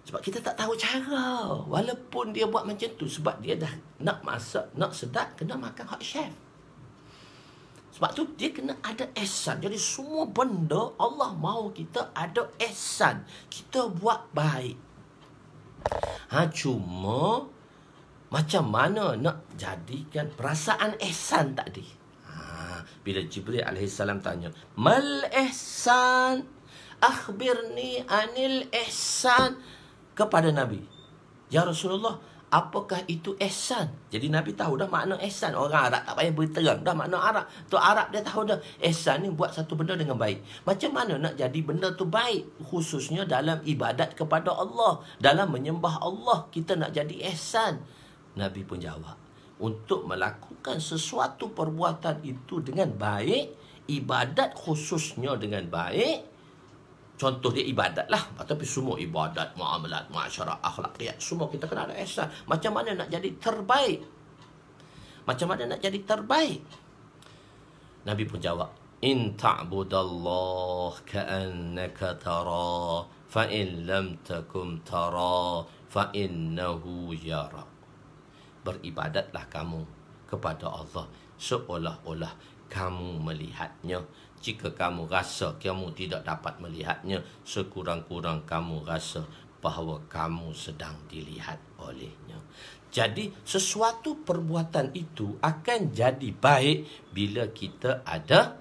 sebab kita tak tahu cara walaupun dia buat macam tu sebab dia dah nak masak nak sedap kena makan hak chef sebab tu dia kena ada ihsan jadi semua benda Allah mahu kita ada ihsan kita buat baik ha cuma macam mana nak jadikan perasaan ihsan tadi? Ha, bila Jibril alaihissalam tanya, Mal ihsan? Akhbirni anil ihsan kepada Nabi. Ya Rasulullah, apakah itu ihsan? Jadi Nabi tahu dah makna ihsan. Orang Arab tak payah berterang. Dah makna Arab. Tu Arab dia tahu dah. Ihsan ni buat satu benda dengan baik. Macam mana nak jadi benda tu baik? Khususnya dalam ibadat kepada Allah. Dalam menyembah Allah. Kita nak jadi ihsan. Nabi pun jawab untuk melakukan sesuatu perbuatan itu dengan baik ibadat khususnya dengan baik contoh dia ibadat lah tapi semua ibadat muamalat masyarakat akhlakiat ya, semua kita kena ada ihsan macam mana nak jadi terbaik macam mana nak jadi terbaik Nabi pun jawab in ta'budallah ka'annaka tara fa'in lam takum tara fa'innahu yara beribadatlah kamu kepada Allah seolah-olah kamu melihatnya jika kamu rasa kamu tidak dapat melihatnya sekurang-kurang kamu rasa bahawa kamu sedang dilihat olehnya jadi sesuatu perbuatan itu akan jadi baik bila kita ada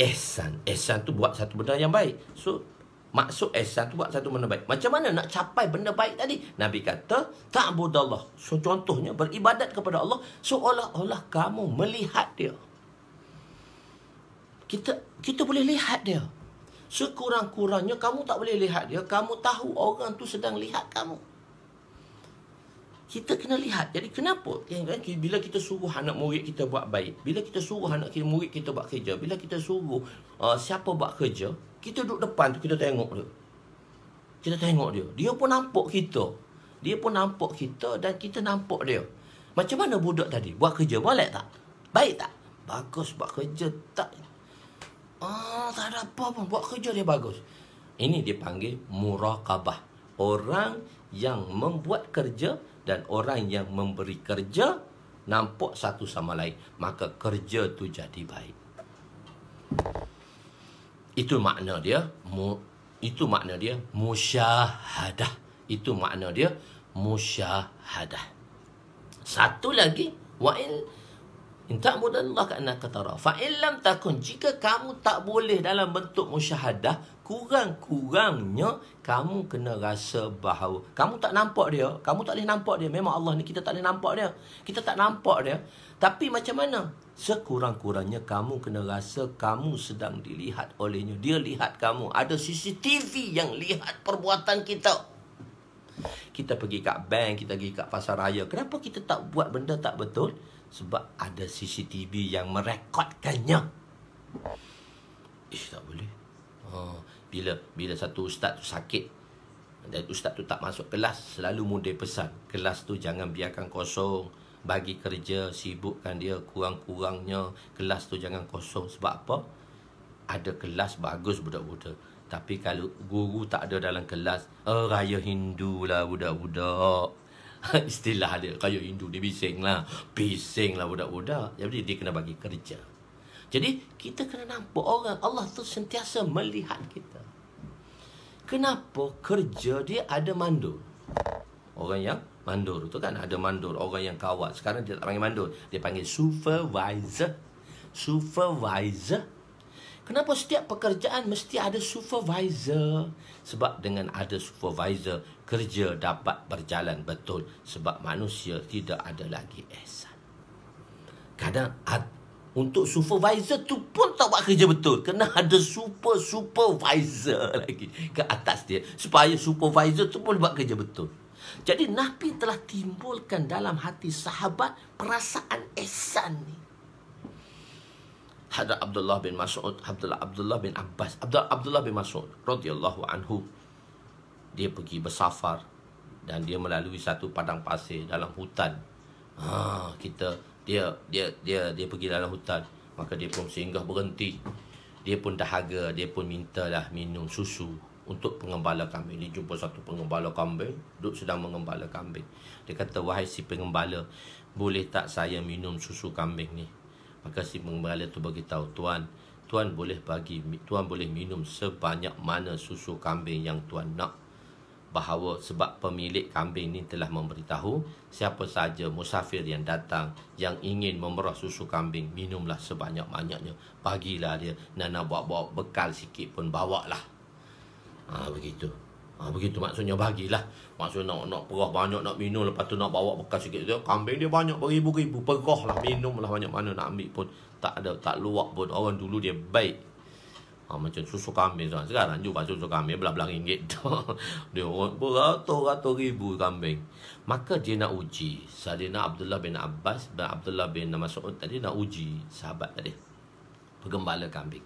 ihsan ihsan tu buat satu benda yang baik so Maksud s eh, satu, buat satu benda baik. Macam mana nak capai benda baik tadi? Nabi kata, tak ta'budallah. So, contohnya, beribadat kepada Allah seolah-olah kamu melihat dia. Kita kita boleh lihat dia. Sekurang-kurangnya kamu tak boleh lihat dia. Kamu tahu orang tu sedang lihat kamu. Kita kena lihat. Jadi kenapa? Bila kita suruh anak murid kita buat baik. Bila kita suruh anak murid kita buat kerja. Bila kita suruh uh, siapa buat kerja. Kita duduk depan tu kita tengok dia. Kita tengok dia. Dia pun nampak kita. Dia pun nampak kita dan kita nampak dia. Macam mana budak tadi? Buat kerja boleh tak? Baik tak? Bagus buat kerja tak? Oh, tak ada apa pun. Buat kerja dia bagus. Ini dipanggil murakabah. Orang yang membuat kerja dan orang yang memberi kerja nampak satu sama lain. Maka kerja tu jadi baik. Itu makna dia mu, itu makna dia musyahadah. Itu makna dia musyahadah. Satu lagi wa'il intak in Allah ka'annaka anak Fa in lam takun jika kamu tak boleh dalam bentuk musyahadah, kurang-kurangnya kamu kena rasa bahawa kamu tak nampak dia, kamu tak boleh nampak dia. Memang Allah ni kita tak boleh nampak dia. Kita tak nampak dia. Tapi macam mana? Sekurang-kurangnya kamu kena rasa kamu sedang dilihat olehnya. Dia lihat kamu. Ada CCTV yang lihat perbuatan kita. Kita pergi kat bank, kita pergi kat pasar raya. Kenapa kita tak buat benda tak betul? Sebab ada CCTV yang merekodkannya. Ish, tak boleh. Oh, bila bila satu ustaz tu sakit, dan ustaz tu tak masuk kelas, selalu mudah pesan. Kelas tu jangan biarkan kosong bagi kerja sibukkan dia kurang-kurangnya kelas tu jangan kosong sebab apa ada kelas bagus budak-budak tapi kalau guru tak ada dalam kelas oh, raya Hindu lah budak-budak *laughs* istilah dia raya Hindu dia bising lah bising lah budak-budak ya, jadi dia kena bagi kerja jadi kita kena nampak orang Allah tu sentiasa melihat kita kenapa kerja dia ada mandul orang yang Mandor, tu kan ada mandor orang yang kawat sekarang dia tak panggil mandor dia panggil supervisor supervisor kenapa setiap pekerjaan mesti ada supervisor sebab dengan ada supervisor kerja dapat berjalan betul sebab manusia tidak ada lagi ihsan kadang untuk supervisor tu pun tak buat kerja betul kena ada super supervisor *laughs* lagi ke atas dia supaya supervisor tu pun buat kerja betul jadi Nabi telah timbulkan dalam hati sahabat perasaan ihsan ni. Hadrat Abdullah bin Mas'ud, Abdullah Abdullah bin Abbas, Abdullah Abdullah bin Mas'ud radhiyallahu anhu. Dia pergi bersafar dan dia melalui satu padang pasir dalam hutan. Ha, kita dia dia dia dia pergi dalam hutan, maka dia pun singgah berhenti. Dia pun dahaga, dia pun mintalah minum susu untuk pengembala kambing. Dia jumpa satu pengembala kambing, duduk sedang mengembala kambing. Dia kata, wahai si pengembala, boleh tak saya minum susu kambing ni? Maka si pengembala tu beritahu, tuan, tuan boleh bagi, tuan boleh minum sebanyak mana susu kambing yang tuan nak. Bahawa sebab pemilik kambing ni telah memberitahu, siapa sahaja musafir yang datang yang ingin memerah susu kambing, minumlah sebanyak-banyaknya. Bagilah dia, nana bawa-bawa bekal sikit pun, bawa lah. Ha, begitu. Ha, begitu maksudnya bagilah. maksud nak, nak perah banyak nak minum. Lepas tu nak bawa bekas sikit. Tu. Kambing dia banyak beribu-ribu. Perah lah minum lah banyak mana nak ambil pun. Tak ada, tak luak pun. Orang dulu dia baik. Ha, macam susu kambing tu. Sekarang juga susu kambing belah-belah ringgit tu. *laughs* dia orang beratus-ratus ribu kambing. Maka dia nak uji. Sadina Abdullah bin Abbas dan Abdullah bin Mas'ud tadi nak uji sahabat tadi. Pergembala kambing.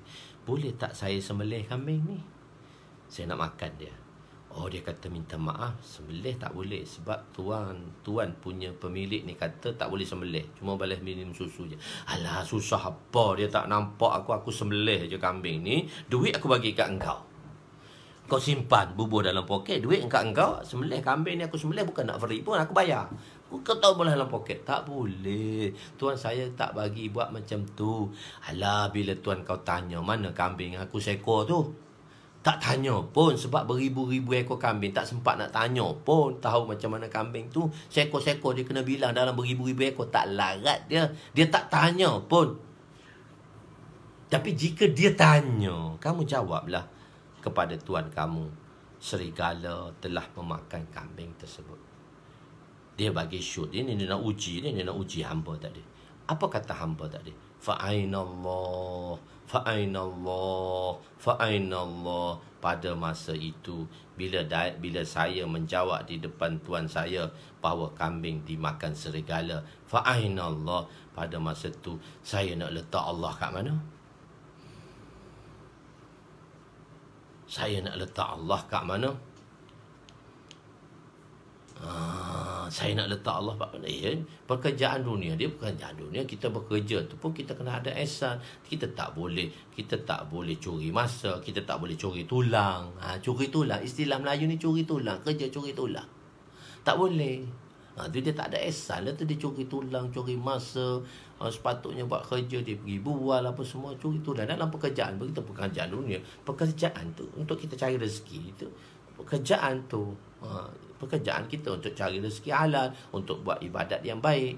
Boleh tak saya semelih kambing ni? saya nak makan dia oh dia kata minta maaf sembelih tak boleh sebab tuan tuan punya pemilik ni kata tak boleh sembelih cuma boleh minum susu je alah susah apa dia tak nampak aku aku sembelih je kambing ni duit aku bagi kat engkau kau simpan bubur dalam poket duit kat engkau sembelih kambing ni aku sembelih bukan nak free pun aku bayar kau tahu boleh dalam poket Tak boleh Tuan saya tak bagi buat macam tu Alah bila tuan kau tanya Mana kambing aku seko tu tak tanya pun sebab beribu-ribu ekor kambing. Tak sempat nak tanya pun tahu macam mana kambing tu. seko-seko dia kena bilang dalam beribu-ribu ekor. Tak larat dia. Dia tak tanya pun. Tapi jika dia tanya, kamu jawablah kepada tuan kamu. Serigala telah memakan kambing tersebut. Dia bagi syut. Ini dia nak uji. Ini dia nak uji hamba tadi. Apa kata hamba tadi? Fa'ainallah. Fa'ainallah. Faainallah, Faainallah. pada masa itu bila bila saya menjawab di depan tuan saya bahawa kambing dimakan serigala Faainallah. pada masa itu saya nak letak Allah kat mana saya nak letak Allah kat mana Ha, saya nak letak Allah pak eh, pekerjaan dunia dia bukan pekerjaan dunia kita bekerja tu pun kita kena ada esan kita tak boleh kita tak boleh curi masa kita tak boleh curi tulang ha, curi tulang istilah Melayu ni curi tulang kerja curi tulang tak boleh ha, tu dia tak ada esan dia tu dia curi tulang curi masa ha, sepatutnya buat kerja dia pergi bual apa semua curi tulang dalam pekerjaan begitu bukan pekerjaan dunia pekerjaan tu untuk kita cari rezeki itu pekerjaan tu ha, pekerjaan kita untuk cari rezeki halal, untuk buat ibadat yang baik.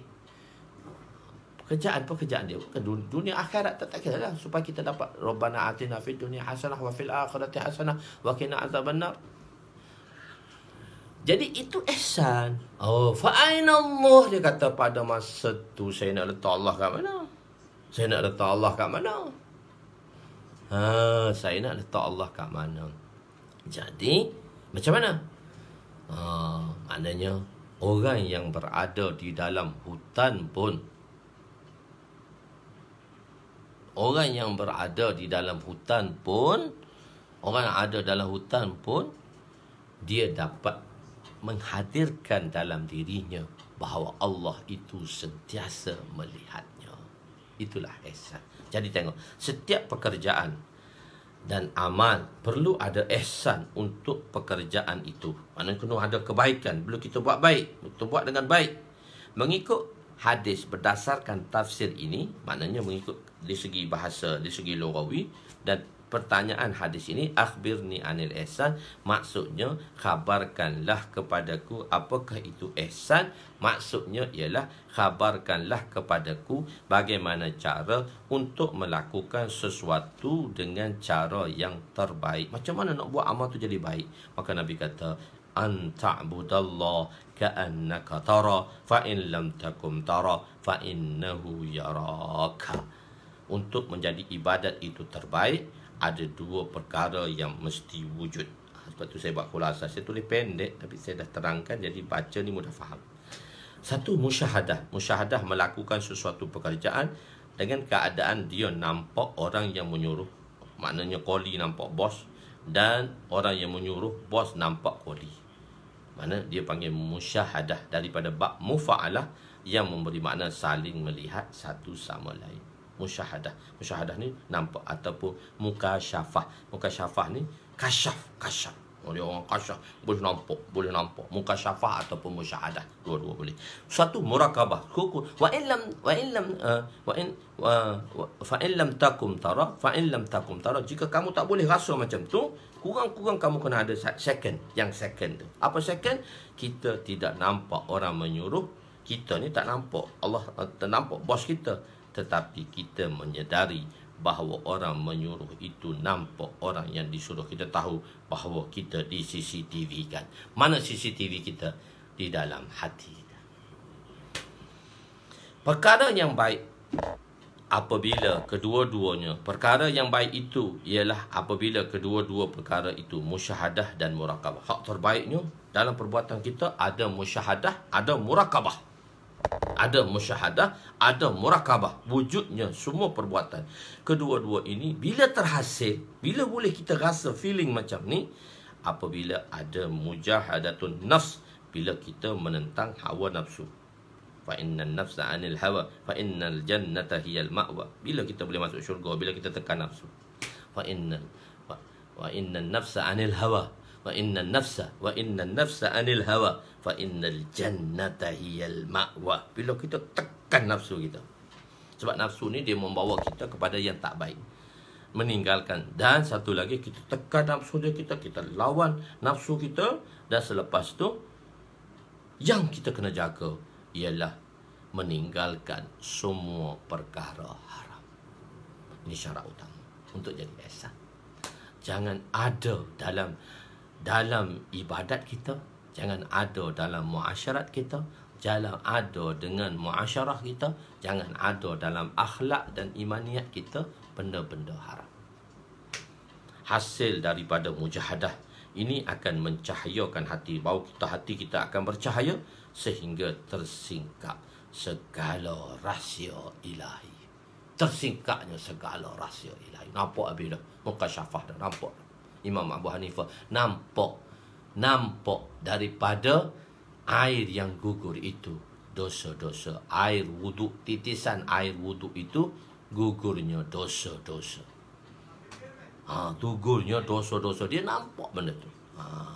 Pekerjaan-pekerjaan dia bukan dunia akhirat tak tak kira Supaya kita dapat Rabbana atina fi dunia hasanah wa fil akhirati hasanah wa kina azaban jadi itu ihsan. Oh, fa Allah dia kata pada masa tu saya nak letak Allah kat mana? Saya nak letak Allah kat mana? Ha, saya nak letak Allah kat mana? Jadi, macam mana? uh, maknanya orang yang berada di dalam hutan pun orang yang berada di dalam hutan pun orang yang ada dalam hutan pun dia dapat menghadirkan dalam dirinya bahawa Allah itu sentiasa melihatnya itulah ihsan jadi tengok setiap pekerjaan dan amal perlu ada ihsan untuk pekerjaan itu. Maknanya kena ada kebaikan. Belum kita buat baik. Kita buat dengan baik. Mengikut hadis berdasarkan tafsir ini. Maknanya mengikut di segi bahasa, di segi lorawi. Dan pertanyaan hadis ini akhbirni anil ihsan maksudnya khabarkanlah kepadaku apakah itu ihsan maksudnya ialah khabarkanlah kepadaku bagaimana cara untuk melakukan sesuatu dengan cara yang terbaik macam mana nak buat amal tu jadi baik maka nabi kata anta'budallah ka'annaka tara fa in lam takum tara fa innahu yaraka untuk menjadi ibadat itu terbaik ada dua perkara yang mesti wujud. Ha, sebab tu saya buat khulasah. Saya tulis pendek tapi saya dah terangkan jadi baca ni mudah faham. Satu musyahadah. Musyahadah melakukan sesuatu pekerjaan dengan keadaan dia nampak orang yang menyuruh. Maknanya koli nampak bos dan orang yang menyuruh bos nampak koli. Mana dia panggil musyahadah daripada bab mufa'alah yang memberi makna saling melihat satu sama lain musyahadah. Musyahadah ni nampak ataupun muka syafah ni kasyaf, kasyaf. Oh, dia orang kasyaf, boleh nampak, boleh nampak. Mukasyafah ataupun musyahadah, dua-dua boleh. Satu murakabah. Kukur. Wa in lam wa in lam eh, wa in fa in lam takum tara, fa in lam takum tara. Jika kamu tak boleh rasa macam tu, kurang-kurang kamu kena ada second, yang second tu. Apa second? Kita tidak nampak orang menyuruh kita ni tak nampak Allah eh, tak nampak bos kita tetapi kita menyedari bahawa orang menyuruh itu nampak orang yang disuruh kita tahu bahawa kita di CCTV kan mana CCTV kita di dalam hati perkara yang baik apabila kedua-duanya perkara yang baik itu ialah apabila kedua-dua perkara itu musyahadah dan murakabah hak terbaiknya dalam perbuatan kita ada musyahadah ada murakabah ada musyahadah, ada murakabah. Wujudnya semua perbuatan. Kedua-dua ini, bila terhasil, bila boleh kita rasa feeling macam ni, apabila ada mujahadatun nafs, bila kita menentang hawa nafsu. Fa innan nafsa anil hawa, fa innal jannata hiyal ma'wa. Bila kita boleh masuk syurga, bila kita tekan nafsu. Fa innan, fa, fa innan nafsa anil hawa, wa Inna nafsa, wa Inna nafsa anil hawa, fa innal jannata hiyal ma'wa bila kita tekan nafsu kita sebab nafsu ni dia membawa kita kepada yang tak baik meninggalkan dan satu lagi kita tekan nafsu dia kita kita lawan nafsu kita dan selepas tu yang kita kena jaga ialah meninggalkan semua perkara haram ini syarat utama untuk jadi ihsan jangan ada dalam dalam ibadat kita jangan ada dalam muasyarat kita jangan ada dengan muasyarah kita jangan ada dalam akhlak dan imaniat kita benda-benda haram hasil daripada mujahadah ini akan mencahayakan hati bau kita hati kita akan bercahaya sehingga tersingkap segala rahsia ilahi tersingkapnya segala rahsia ilahi nampak abila muka syafah dah nampak Imam Abu Hanifah nampak nampak daripada air yang gugur itu dosa-dosa air wuduk titisan air wuduk itu gugurnya dosa-dosa ha, gugurnya dosa-dosa dia nampak benda tu ha.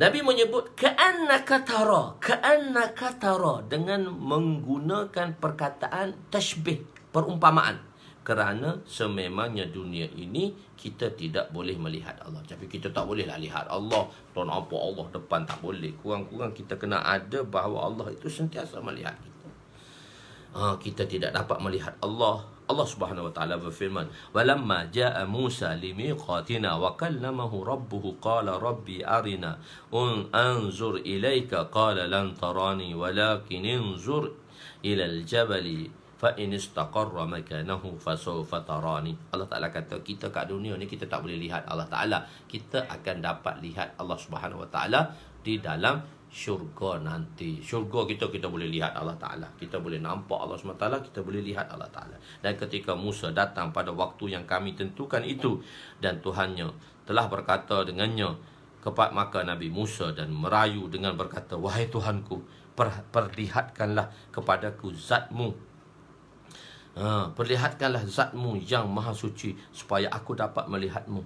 Nabi menyebut ka'anna katara ka'anna katara dengan menggunakan perkataan tashbih perumpamaan kerana sememangnya dunia ini kita tidak boleh melihat Allah. Tapi kita tak bolehlah lihat Allah. Tuan apa Allah depan tak boleh. Kurang-kurang kita kena ada bahawa Allah itu sentiasa melihat kita. Ha, kita tidak dapat melihat Allah. Allah Subhanahu wa taala berfirman, "Walamma jaa Musa limiqatina wa kallamahu rabbuhu qala rabbi arina un anzur ilayka qala lan tarani walakin anzur ila al-jabali fa in istaqarra makanahu fa sawfa tarani Allah Taala kata kita kat dunia ni kita tak boleh lihat Allah Taala kita akan dapat lihat Allah Subhanahu Wa Taala di dalam syurga nanti syurga kita kita boleh lihat Allah Taala kita boleh nampak Allah Subhanahu Wa Taala kita boleh lihat Allah Taala dan ketika Musa datang pada waktu yang kami tentukan itu dan Tuhannya telah berkata dengannya kepada maka Nabi Musa dan merayu dengan berkata wahai Tuhanku perlihatkanlah kepadaku zatmu Ha, perlihatkanlah zatmu yang maha suci supaya aku dapat melihatmu.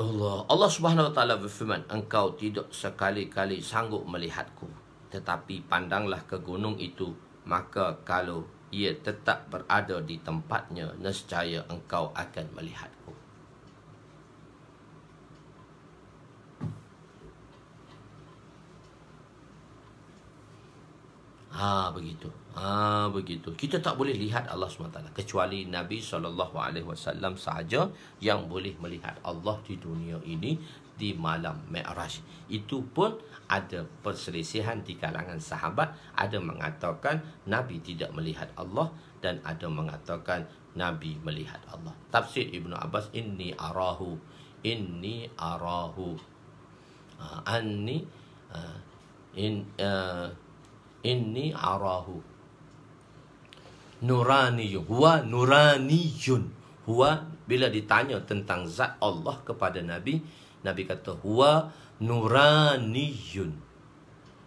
Allah, Allah Subhanahu Wa Taala berfirman, engkau tidak sekali-kali sanggup melihatku, tetapi pandanglah ke gunung itu, maka kalau ia tetap berada di tempatnya, nescaya engkau akan melihat. Ha begitu. Ha begitu. Kita tak boleh lihat Allah SWT kecuali Nabi SAW sahaja yang boleh melihat Allah di dunia ini di malam Mi'raj. Itu pun ada perselisihan di kalangan sahabat, ada mengatakan Nabi tidak melihat Allah dan ada mengatakan Nabi melihat Allah. Tafsir Ibnu Abbas inni arahu inni arahu. Ha, anni ha, in uh, inni arahu nuraniyun huwa nuraniyun huwa bila ditanya tentang zat Allah kepada nabi nabi kata huwa nuraniyun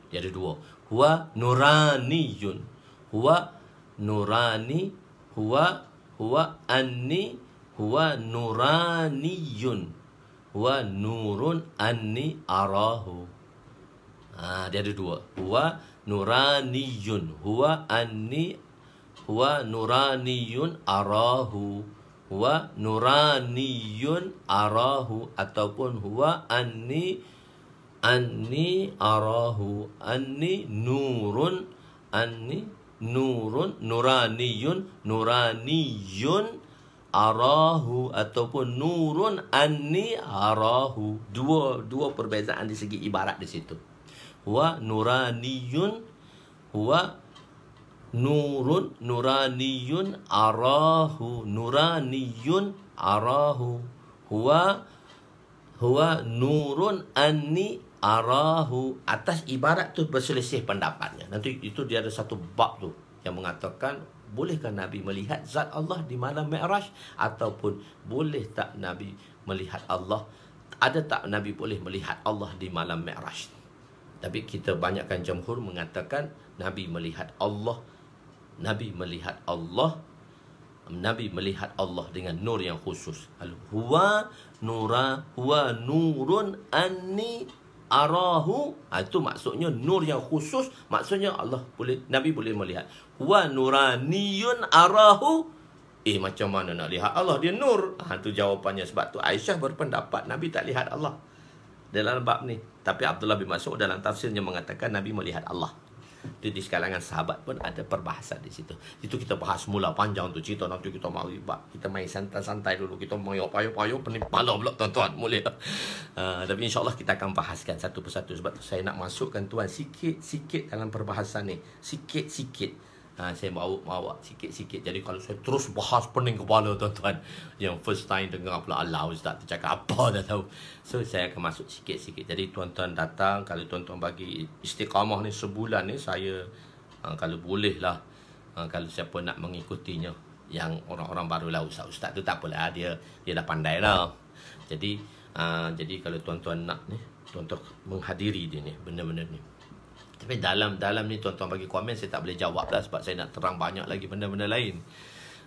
dia ada dua huwa nuraniyun huwa nurani huwa huwa anni huwa nuraniyun huwa nurun anni arahu ha, dia ada dua huwa nuraniyun huwa anni huwa nuraniyun arahu huwa nuraniyun arahu ataupun huwa anni anni arahu anni nurun anni nurun nuraniyun nuraniyun arahu ataupun nurun anni arahu dua dua perbezaan di segi ibarat di situ huwa nuraniyun huwa nurun nuraniyun arahu nuraniyun arahu huwa huwa nurun anni arahu atas ibarat tu berselisih pendapatnya nanti itu dia ada satu bab tu yang mengatakan bolehkah nabi melihat zat Allah di malam mi'raj ataupun boleh tak nabi melihat Allah ada tak nabi boleh melihat Allah di malam mi'raj tapi kita banyakkan jamhur mengatakan Nabi melihat Allah Nabi melihat Allah Nabi melihat Allah dengan nur yang khusus. Huwa nura huwa nurun anni arahu. Ha, itu maksudnya nur yang khusus. Maksudnya Allah boleh Nabi boleh melihat. Huwa nuraniyun arahu. Eh macam mana nak lihat Allah dia nur. Ha, itu jawapannya sebab tu Aisyah berpendapat Nabi tak lihat Allah dalam bab ni. Tapi Abdullah bin Mas'ud dalam tafsirnya mengatakan Nabi melihat Allah. Itu di kalangan sahabat pun ada perbahasan di situ. Itu kita bahas mula panjang tu cerita nanti kita mau bab. Kita main santai-santai dulu. Kita mau yok payo payo pening kepala pula tuan-tuan. Mulia. Uh, ah, tapi Allah kita akan bahaskan satu persatu sebab saya nak masukkan tuan sikit-sikit dalam perbahasan ni. Sikit-sikit. Ha, saya mabuk-mabuk sikit-sikit. Jadi kalau saya terus bahas pening kepala tuan-tuan. Yang first time dengar pula Allah Ustaz tu cakap apa dah *laughs* tahu. So saya akan masuk sikit-sikit. Jadi tuan-tuan datang. Kalau tuan-tuan bagi istiqamah ni sebulan ni saya. Ha, kalau boleh lah. Ha, kalau siapa nak mengikutinya. Yang orang-orang baru lah Ustaz-Ustaz tu tak apalah. Dia, dia dah pandai lah. Jadi, ha, jadi kalau tuan-tuan nak ni. Tuan-tuan menghadiri dia ni. Benda-benda ni. Tapi dalam dalam ni tuan-tuan bagi komen saya tak boleh jawab lah sebab saya nak terang banyak lagi benda-benda lain.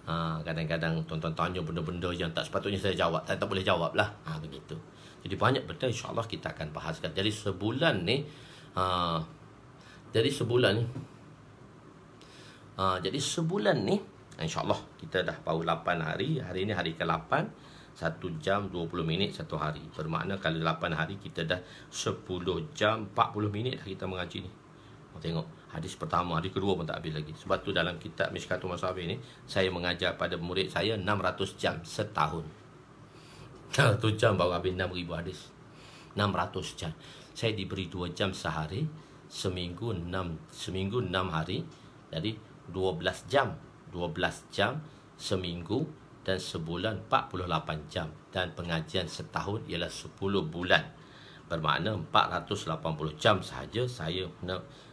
Ha, kadang-kadang tuan-tuan tanya benda-benda yang tak sepatutnya saya jawab. Saya tak boleh jawab lah. Ha, begitu. Jadi banyak benda insyaAllah kita akan bahaskan. Jadi sebulan ni, ha, jadi sebulan ni, ha, jadi sebulan ni, insyaAllah kita dah baru 8 hari. Hari ni hari ke-8. 1 jam 20 minit satu hari. Bermakna kalau 8 hari kita dah 10 jam 40 minit dah kita mengaji ni. Kau tengok hadis pertama, hadis kedua pun tak habis lagi. Sebab tu dalam kitab Mishkatul Masabi ini, saya mengajar pada murid saya 600 jam setahun. 600 jam baru habis 6,000 hadis. 600 jam. Saya diberi 2 jam sehari, seminggu 6, seminggu 6 hari. Jadi 12 jam. 12 jam seminggu dan sebulan 48 jam. Dan pengajian setahun ialah 10 bulan. Bermakna 480 jam sahaja saya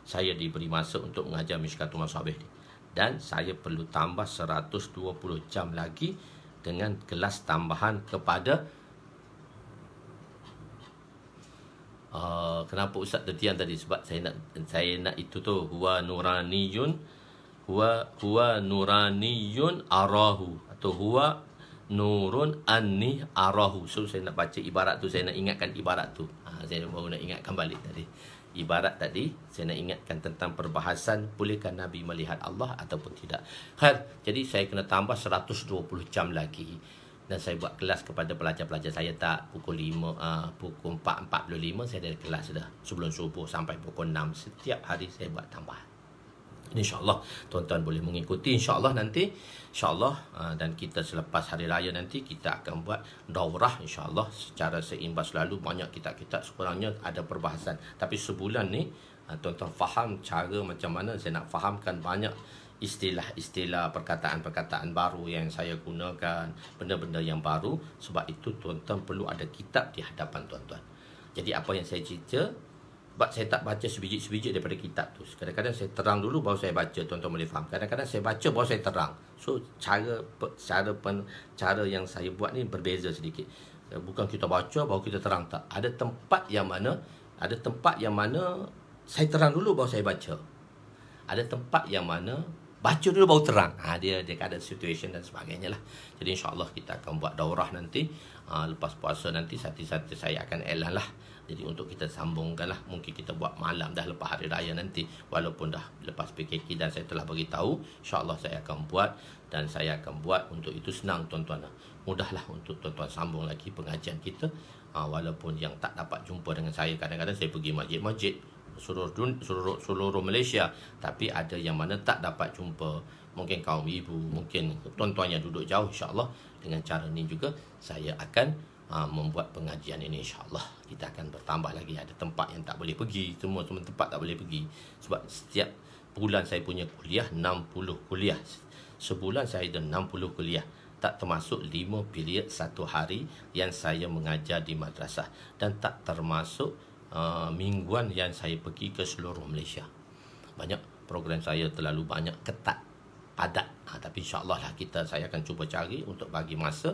saya diberi masa untuk mengajar Mishkatul Masabih ni. Dan saya perlu tambah 120 jam lagi dengan kelas tambahan kepada uh, kenapa Ustaz tertian tadi sebab saya nak saya nak itu tu huwa nuraniyun huwa huwa nuraniyun arahu atau huwa nurun anni arahu so saya nak baca ibarat tu saya nak ingatkan ibarat tu ha, saya baru nak ingatkan balik tadi ibarat tadi saya nak ingatkan tentang perbahasan bolehkah nabi melihat Allah ataupun tidak. Khair, jadi saya kena tambah 120 jam lagi dan saya buat kelas kepada pelajar-pelajar saya tak pukul 5 uh, ah, pukul 4.45 saya dari kelas dah sebelum subuh sampai pukul 6 setiap hari saya buat tambahan. InsyaAllah tuan-tuan boleh mengikuti InsyaAllah nanti InsyaAllah uh, dan kita selepas hari raya nanti Kita akan buat daurah InsyaAllah secara seimbas selalu Banyak kitab-kitab sekurangnya ada perbahasan Tapi sebulan ni uh, Tuan-tuan faham cara macam mana Saya nak fahamkan banyak istilah-istilah Perkataan-perkataan baru yang saya gunakan Benda-benda yang baru Sebab itu tuan-tuan perlu ada kitab di hadapan tuan-tuan Jadi apa yang saya cerita sebab saya tak baca sebijik-sebijik daripada kitab tu. Kadang-kadang saya terang dulu baru saya baca. Tuan-tuan boleh faham. Kadang-kadang saya baca baru saya terang. So, cara cara pen, cara yang saya buat ni berbeza sedikit. Eh, bukan kita baca baru kita terang tak. Ada tempat yang mana ada tempat yang mana saya terang dulu baru saya baca. Ada tempat yang mana baca dulu baru terang. Ha, dia dia ada situasi dan sebagainya lah. Jadi insyaAllah kita akan buat daurah nanti. Ha, lepas puasa nanti satu-satu saya akan elan lah. Jadi untuk kita sambungkan lah, mungkin kita buat malam dah lepas hari raya nanti walaupun dah lepas PKK dan saya telah bagi tahu insya-Allah saya akan buat dan saya akan buat untuk itu senang tuan-tuan. Lah. Mudahlah untuk tuan-tuan sambung lagi pengajian kita ha, walaupun yang tak dapat jumpa dengan saya kadang-kadang saya pergi masjid-masjid seluruh seluruh seluruh Malaysia tapi ada yang mana tak dapat jumpa mungkin kaum ibu mungkin tuan-tuan yang duduk jauh insya-Allah dengan cara ni juga saya akan Ah, membuat pengajian ini insyaAllah kita akan bertambah lagi ada tempat yang tak boleh pergi semua-semua tempat tak boleh pergi sebab setiap bulan saya punya kuliah 60 kuliah sebulan saya ada 60 kuliah tak termasuk 5 period satu hari yang saya mengajar di madrasah dan tak termasuk uh, mingguan yang saya pergi ke seluruh Malaysia banyak program saya terlalu banyak ketat padat ha, tapi insyaAllah lah kita saya akan cuba cari untuk bagi masa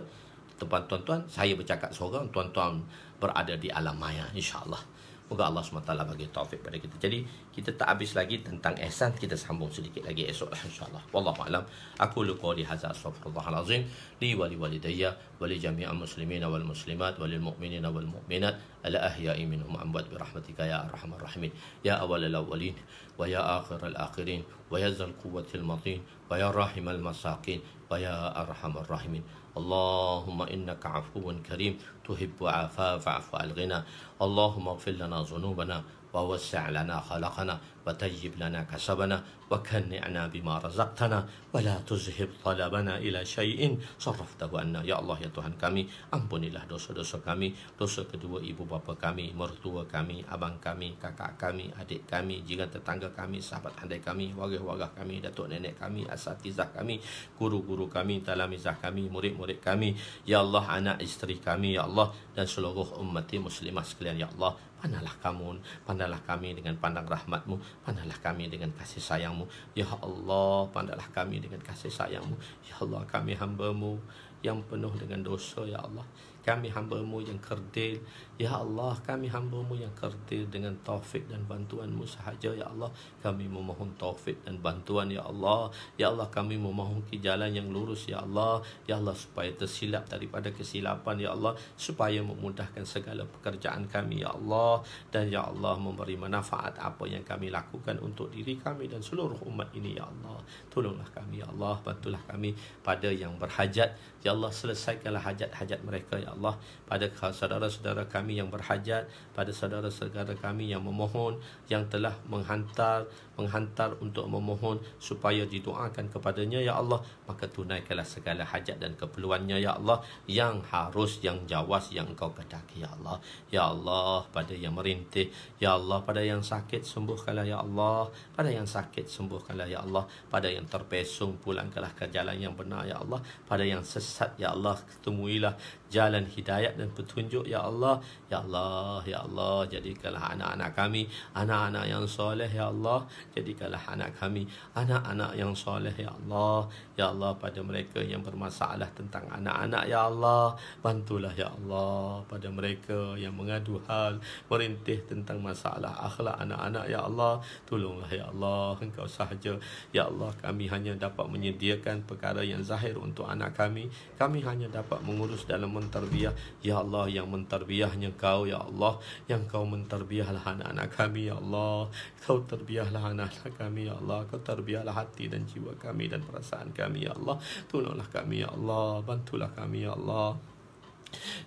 tempat tuan-tuan saya bercakap seorang tuan-tuan berada di alam maya insyaallah Moga Allah SWT bagi taufik pada kita. Jadi, kita tak habis lagi tentang ihsan. Kita sambung sedikit lagi esok. *laughs* InsyaAllah. a'lam. Aku luka li hazar sofrullah al-azim. Li wali walidayya. Wali jami'an muslimina wal muslimat. Wali mu'minina wal mu'minat. Ala ahya'i amwat bi rahmatika ya arhamar rahmin. Ya awal al-awalin. Wa ya akhir akhirin Wa ya zal quwwatil matin. Wa ya rahim al-masakin. Wa ya arhamar rahmin. اللهم إنك عفو كريم تحب عفاف فاعف الغنى اللهم اغفر لنا ذنوبنا ووسع لنا خلقنا وتجب لنا كسبنا وكنعنا بما رزقتنا ولا تزهب طلبنا إلى شيء صرفته أن يا الله يا Tuhan kami ampunilah dosa-dosa kami dosa kedua ibu bapa kami mertua kami abang kami kakak kami adik kami jiran tetangga kami sahabat adik kami warga-warga kami datuk nenek kami asatizah kami guru-guru kami talamizah kami murid-murid kami ya Allah anak isteri kami ya Allah dan seluruh umat muslimah sekalian ya Allah Pandalah kamu, pandalah kami dengan pandang rahmatmu, pandalah kami dengan kasih sayangmu. Ya Allah, pandalah kami dengan kasih sayangmu. Ya Allah, kami hambamu yang penuh dengan dosa, Ya Allah. Kami hambamu yang kerdil Ya Allah kami hambamu yang kerdil Dengan taufik dan bantuanmu sahaja Ya Allah kami memohon taufik dan bantuan Ya Allah Ya Allah kami memohon ke jalan yang lurus Ya Allah Ya Allah supaya tersilap daripada kesilapan Ya Allah Supaya memudahkan segala pekerjaan kami Ya Allah Dan Ya Allah memberi manfaat apa yang kami lakukan Untuk diri kami dan seluruh umat ini Ya Allah Tolonglah kami Ya Allah Bantulah kami pada yang berhajat Ya Allah selesaikanlah hajat-hajat mereka Ya Allah pada saudara-saudara kami yang berhajat Pada saudara-saudara kami yang memohon Yang telah menghantar Menghantar untuk memohon Supaya didoakan kepadanya Ya Allah Maka tunaikanlah segala hajat dan keperluannya Ya Allah Yang harus, yang jawas, yang engkau kedaki Ya Allah Ya Allah pada yang merintih Ya Allah pada yang sakit sembuhkanlah Ya Allah Pada yang sakit sembuhkanlah Ya Allah Pada yang terpesung pulangkanlah ke jalan yang benar Ya Allah Pada yang sesak sesat ya Allah ketemuilah jalan hidayat dan petunjuk ya Allah ya Allah ya Allah jadikanlah anak-anak kami anak-anak yang soleh ya Allah jadikanlah anak kami anak-anak yang soleh ya Allah ya Allah pada mereka yang bermasalah tentang anak-anak ya Allah bantulah ya Allah pada mereka yang mengadu hal merintih tentang masalah akhlak anak-anak ya Allah tolonglah ya Allah engkau sahaja ya Allah kami hanya dapat menyediakan perkara yang zahir untuk anak kami kami hanya dapat mengurus dalam mentarbiah Ya Allah yang mentarbiahnya kau Ya Allah yang kau mentarbiahlah anak-anak kami Ya Allah kau terbiahlah anak-anak kami Ya Allah kau terbiahlah hati dan jiwa kami dan perasaan kami Ya Allah Tolonglah kami Ya Allah Bantulah kami Ya Allah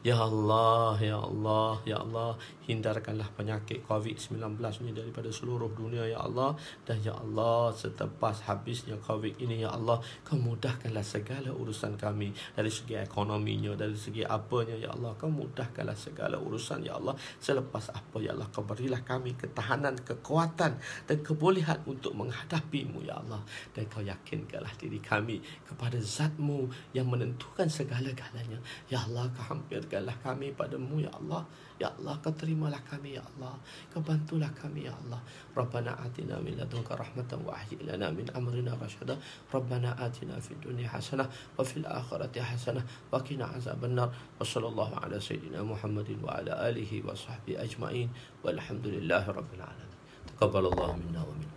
Ya Allah, Ya Allah, Ya Allah hindarkanlah penyakit COVID-19 ini daripada seluruh dunia ya Allah dan ya Allah setepas habisnya COVID ini ya Allah kemudahkanlah segala urusan kami dari segi ekonominya dari segi apanya ya Allah kemudahkanlah segala urusan ya Allah selepas apa ya Allah berilah kami ketahanan kekuatan dan kebolehan untuk menghadapimu ya Allah dan kau yakinkanlah diri kami kepada zatmu yang menentukan segala-galanya ya Allah kehampirkanlah kami padamu ya Allah Ya Allah, kau terimalah kami, Ya Allah. Kau bantulah kami, Ya Allah. Rabbana atina min ladunka rahmatan wa ahyilana min amrina rasyada. Rabbana atina fi dunia hasanah wa fil akhirati hasanah. Wa kina azab an-nar. Wa sallallahu ala sayyidina Muhammadin wa ala alihi wa sahbihi ajma'in. Walhamdulillahi rabbil alamin. Taqabbalallahu minna wa minna.